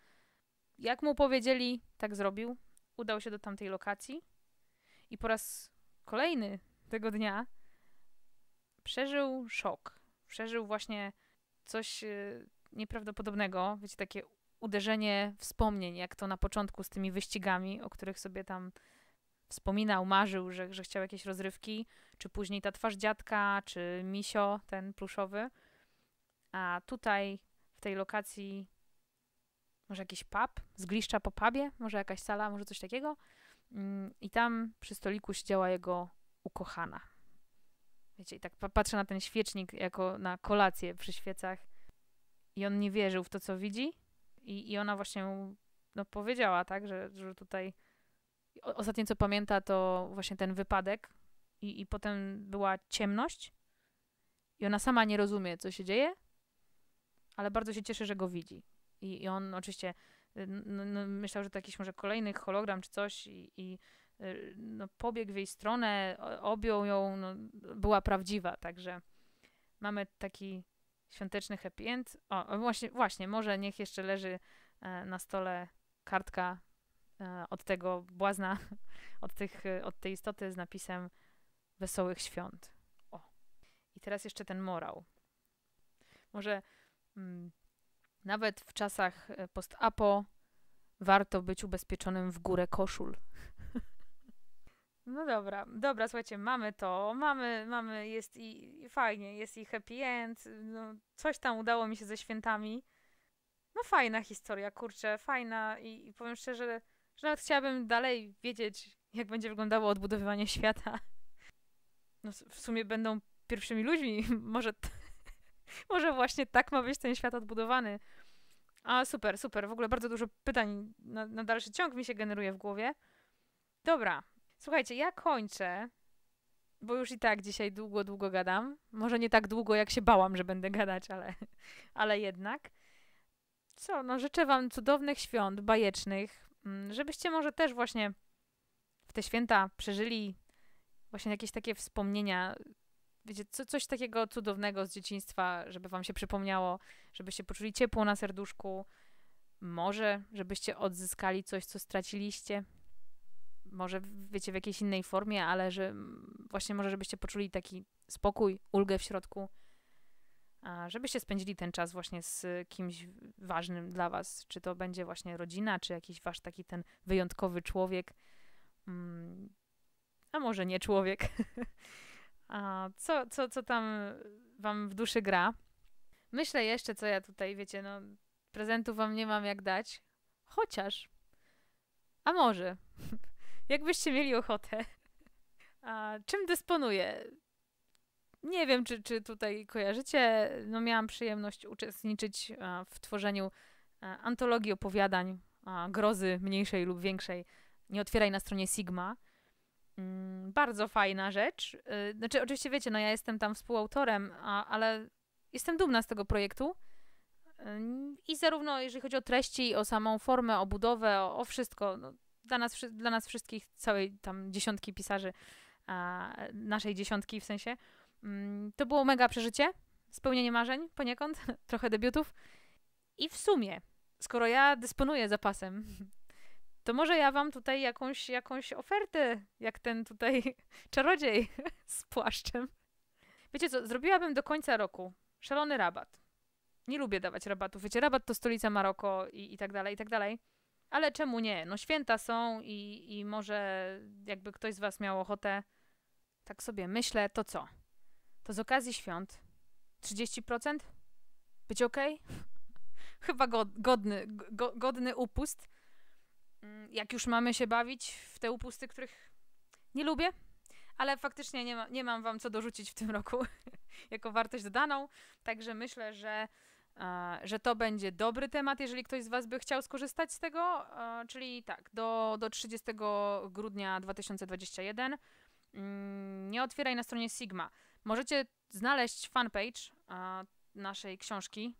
Jak mu powiedzieli, tak zrobił udał się do tamtej lokacji i po raz kolejny tego dnia przeżył szok. Przeżył właśnie coś e, nieprawdopodobnego, wiecie, takie uderzenie wspomnień, jak to na początku z tymi wyścigami, o których sobie tam wspominał, marzył, że, że chciał jakieś rozrywki, czy później ta twarz dziadka, czy misio, ten pluszowy. A tutaj, w tej lokacji, może jakiś pub, zgliszcza po pubie, może jakaś sala, może coś takiego. Mm, I tam przy stoliku siedziała jego ukochana. Wiecie, i tak patrzę na ten świecznik jako na kolację przy świecach i on nie wierzył w to, co widzi. I, i ona właśnie no, powiedziała, tak, że, że tutaj ostatnie, co pamięta, to właśnie ten wypadek i, i potem była ciemność i ona sama nie rozumie, co się dzieje, ale bardzo się cieszy, że go widzi. I, i on oczywiście no, no, myślał, że to jakiś może kolejny hologram czy coś i, i y, no, pobiegł w jej stronę, objął ją, no, była prawdziwa, także mamy taki świąteczny happy end. O, właśnie, właśnie może niech jeszcze leży e, na stole kartka e, od tego błazna, od, tych, y, od tej istoty z napisem Wesołych Świąt. O. I teraz jeszcze ten morał. Może... Mm, nawet w czasach e, post-apo warto być ubezpieczonym w górę koszul. No dobra, dobra, słuchajcie, mamy to, mamy, mamy, jest i, i fajnie, jest i happy end, no, coś tam udało mi się ze świętami. No fajna historia, kurczę, fajna i, i powiem szczerze, że, że nawet chciałabym dalej wiedzieć, jak będzie wyglądało odbudowywanie świata. No w sumie będą pierwszymi ludźmi, może, może właśnie tak ma być ten świat odbudowany. A super, super. W ogóle bardzo dużo pytań na, na dalszy ciąg mi się generuje w głowie. Dobra, słuchajcie, ja kończę, bo już i tak dzisiaj długo, długo gadam. Może nie tak długo, jak się bałam, że będę gadać, ale, ale jednak. Co, no życzę Wam cudownych świąt, bajecznych, mm, żebyście może też właśnie w te święta przeżyli właśnie jakieś takie wspomnienia wiecie, co, coś takiego cudownego z dzieciństwa, żeby wam się przypomniało, żebyście poczuli ciepło na serduszku, może, żebyście odzyskali coś, co straciliście, może, wiecie, w jakiejś innej formie, ale że właśnie może, żebyście poczuli taki spokój, ulgę w środku, a żebyście spędzili ten czas właśnie z kimś ważnym dla was, czy to będzie właśnie rodzina, czy jakiś wasz taki ten wyjątkowy człowiek, mm, a może nie człowiek. co, co, co tam wam w duszy gra. Myślę jeszcze, co ja tutaj, wiecie, no prezentów wam nie mam jak dać, chociaż, a może, jakbyście mieli ochotę, a czym dysponuję? Nie wiem, czy, czy tutaj kojarzycie, no miałam przyjemność uczestniczyć e, w tworzeniu e, antologii opowiadań e, grozy mniejszej lub większej. Nie otwieraj na stronie Sigma. Mm, bardzo fajna rzecz. Y, znaczy, oczywiście wiecie, no ja jestem tam współautorem, a, ale jestem dumna z tego projektu. Y, I zarówno jeżeli chodzi o treści, o samą formę, o budowę, o, o wszystko, no, dla, nas, dla nas wszystkich, całej tam dziesiątki pisarzy, a, naszej dziesiątki w sensie, mm, to było mega przeżycie, spełnienie marzeń poniekąd, trochę debiutów. I w sumie, skoro ja dysponuję zapasem to może ja wam tutaj jakąś, jakąś ofertę, jak ten tutaj czarodziej z płaszczem. Wiecie co, zrobiłabym do końca roku szalony rabat. Nie lubię dawać rabatów. Wiecie, rabat to stolica Maroko i, i tak dalej, i tak dalej. Ale czemu nie? No święta są i, i może jakby ktoś z was miał ochotę, tak sobie myślę, to co? To z okazji świąt 30%? Być ok? Chyba godny, godny upust. Mm, jak już mamy się bawić w te upusty, których nie lubię, ale faktycznie nie, ma, nie mam wam co dorzucić w tym roku jako wartość dodaną, także myślę, że, e, że to będzie dobry temat, jeżeli ktoś z was by chciał skorzystać z tego, e, czyli tak, do, do 30 grudnia 2021 mm, nie otwieraj na stronie Sigma. Możecie znaleźć fanpage e, naszej książki,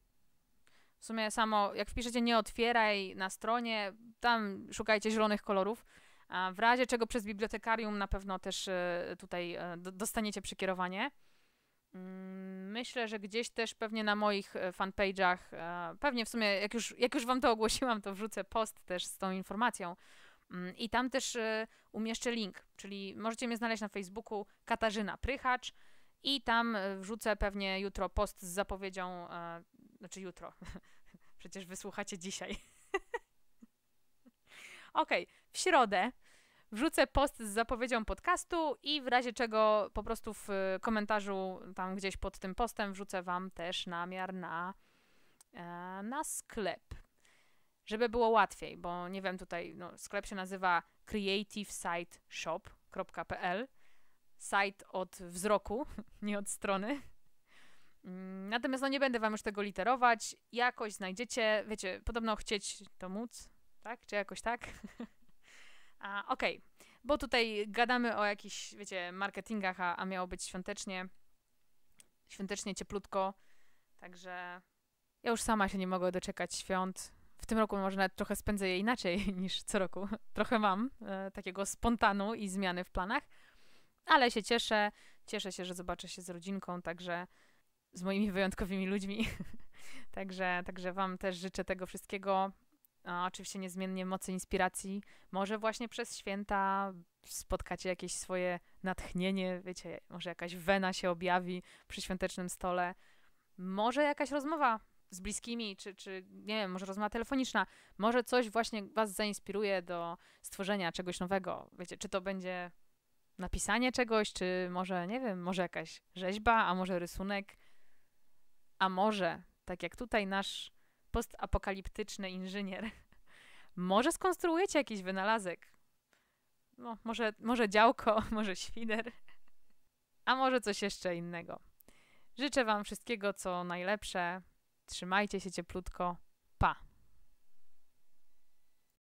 w sumie samo, jak wpiszecie nie otwieraj na stronie, tam szukajcie zielonych kolorów. A w razie czego przez bibliotekarium na pewno też e, tutaj e, dostaniecie przykierowanie. Mm, myślę, że gdzieś też pewnie na moich e, fanpage'ach, pewnie w sumie, jak już, jak już wam to ogłosiłam, to wrzucę post też z tą informacją. Mm, I tam też umieszczę link, czyli możecie mnie znaleźć na Facebooku Katarzyna Prychacz i tam wrzucę pewnie jutro post z zapowiedzią, znaczy jutro, Przecież wysłuchacie dzisiaj. ok, w środę wrzucę post z zapowiedzią podcastu i w razie czego po prostu w komentarzu tam gdzieś pod tym postem wrzucę Wam też namiar na, e, na sklep. Żeby było łatwiej, bo nie wiem, tutaj no, sklep się nazywa creativesiteshop.pl site od wzroku, nie od strony. Mm, natomiast no nie będę wam już tego literować. Jakoś znajdziecie, wiecie, podobno chcieć to móc, tak? Czy jakoś tak? A, okej, okay. bo tutaj gadamy o jakichś, wiecie, marketingach, a, a miało być świątecznie, świątecznie cieplutko, także ja już sama się nie mogę doczekać świąt. W tym roku może nawet trochę spędzę je inaczej niż co roku. Trochę mam e, takiego spontanu i zmiany w planach, ale się cieszę. Cieszę się, że zobaczę się z rodzinką, także z moimi wyjątkowymi ludźmi. także, także Wam też życzę tego wszystkiego. A oczywiście niezmiennie mocy inspiracji. Może właśnie przez święta spotkacie jakieś swoje natchnienie, wiecie, może jakaś wena się objawi przy świątecznym stole. Może jakaś rozmowa z bliskimi, czy, czy nie wiem, może rozmowa telefoniczna, może coś właśnie Was zainspiruje do stworzenia czegoś nowego. Wiecie, czy to będzie napisanie czegoś, czy może, nie wiem, może jakaś rzeźba, a może rysunek, a może, tak jak tutaj nasz postapokaliptyczny inżynier, może skonstruujecie jakiś wynalazek? No, może, może działko, może świder, a może coś jeszcze innego. Życzę Wam wszystkiego, co najlepsze. Trzymajcie się cieplutko. Pa!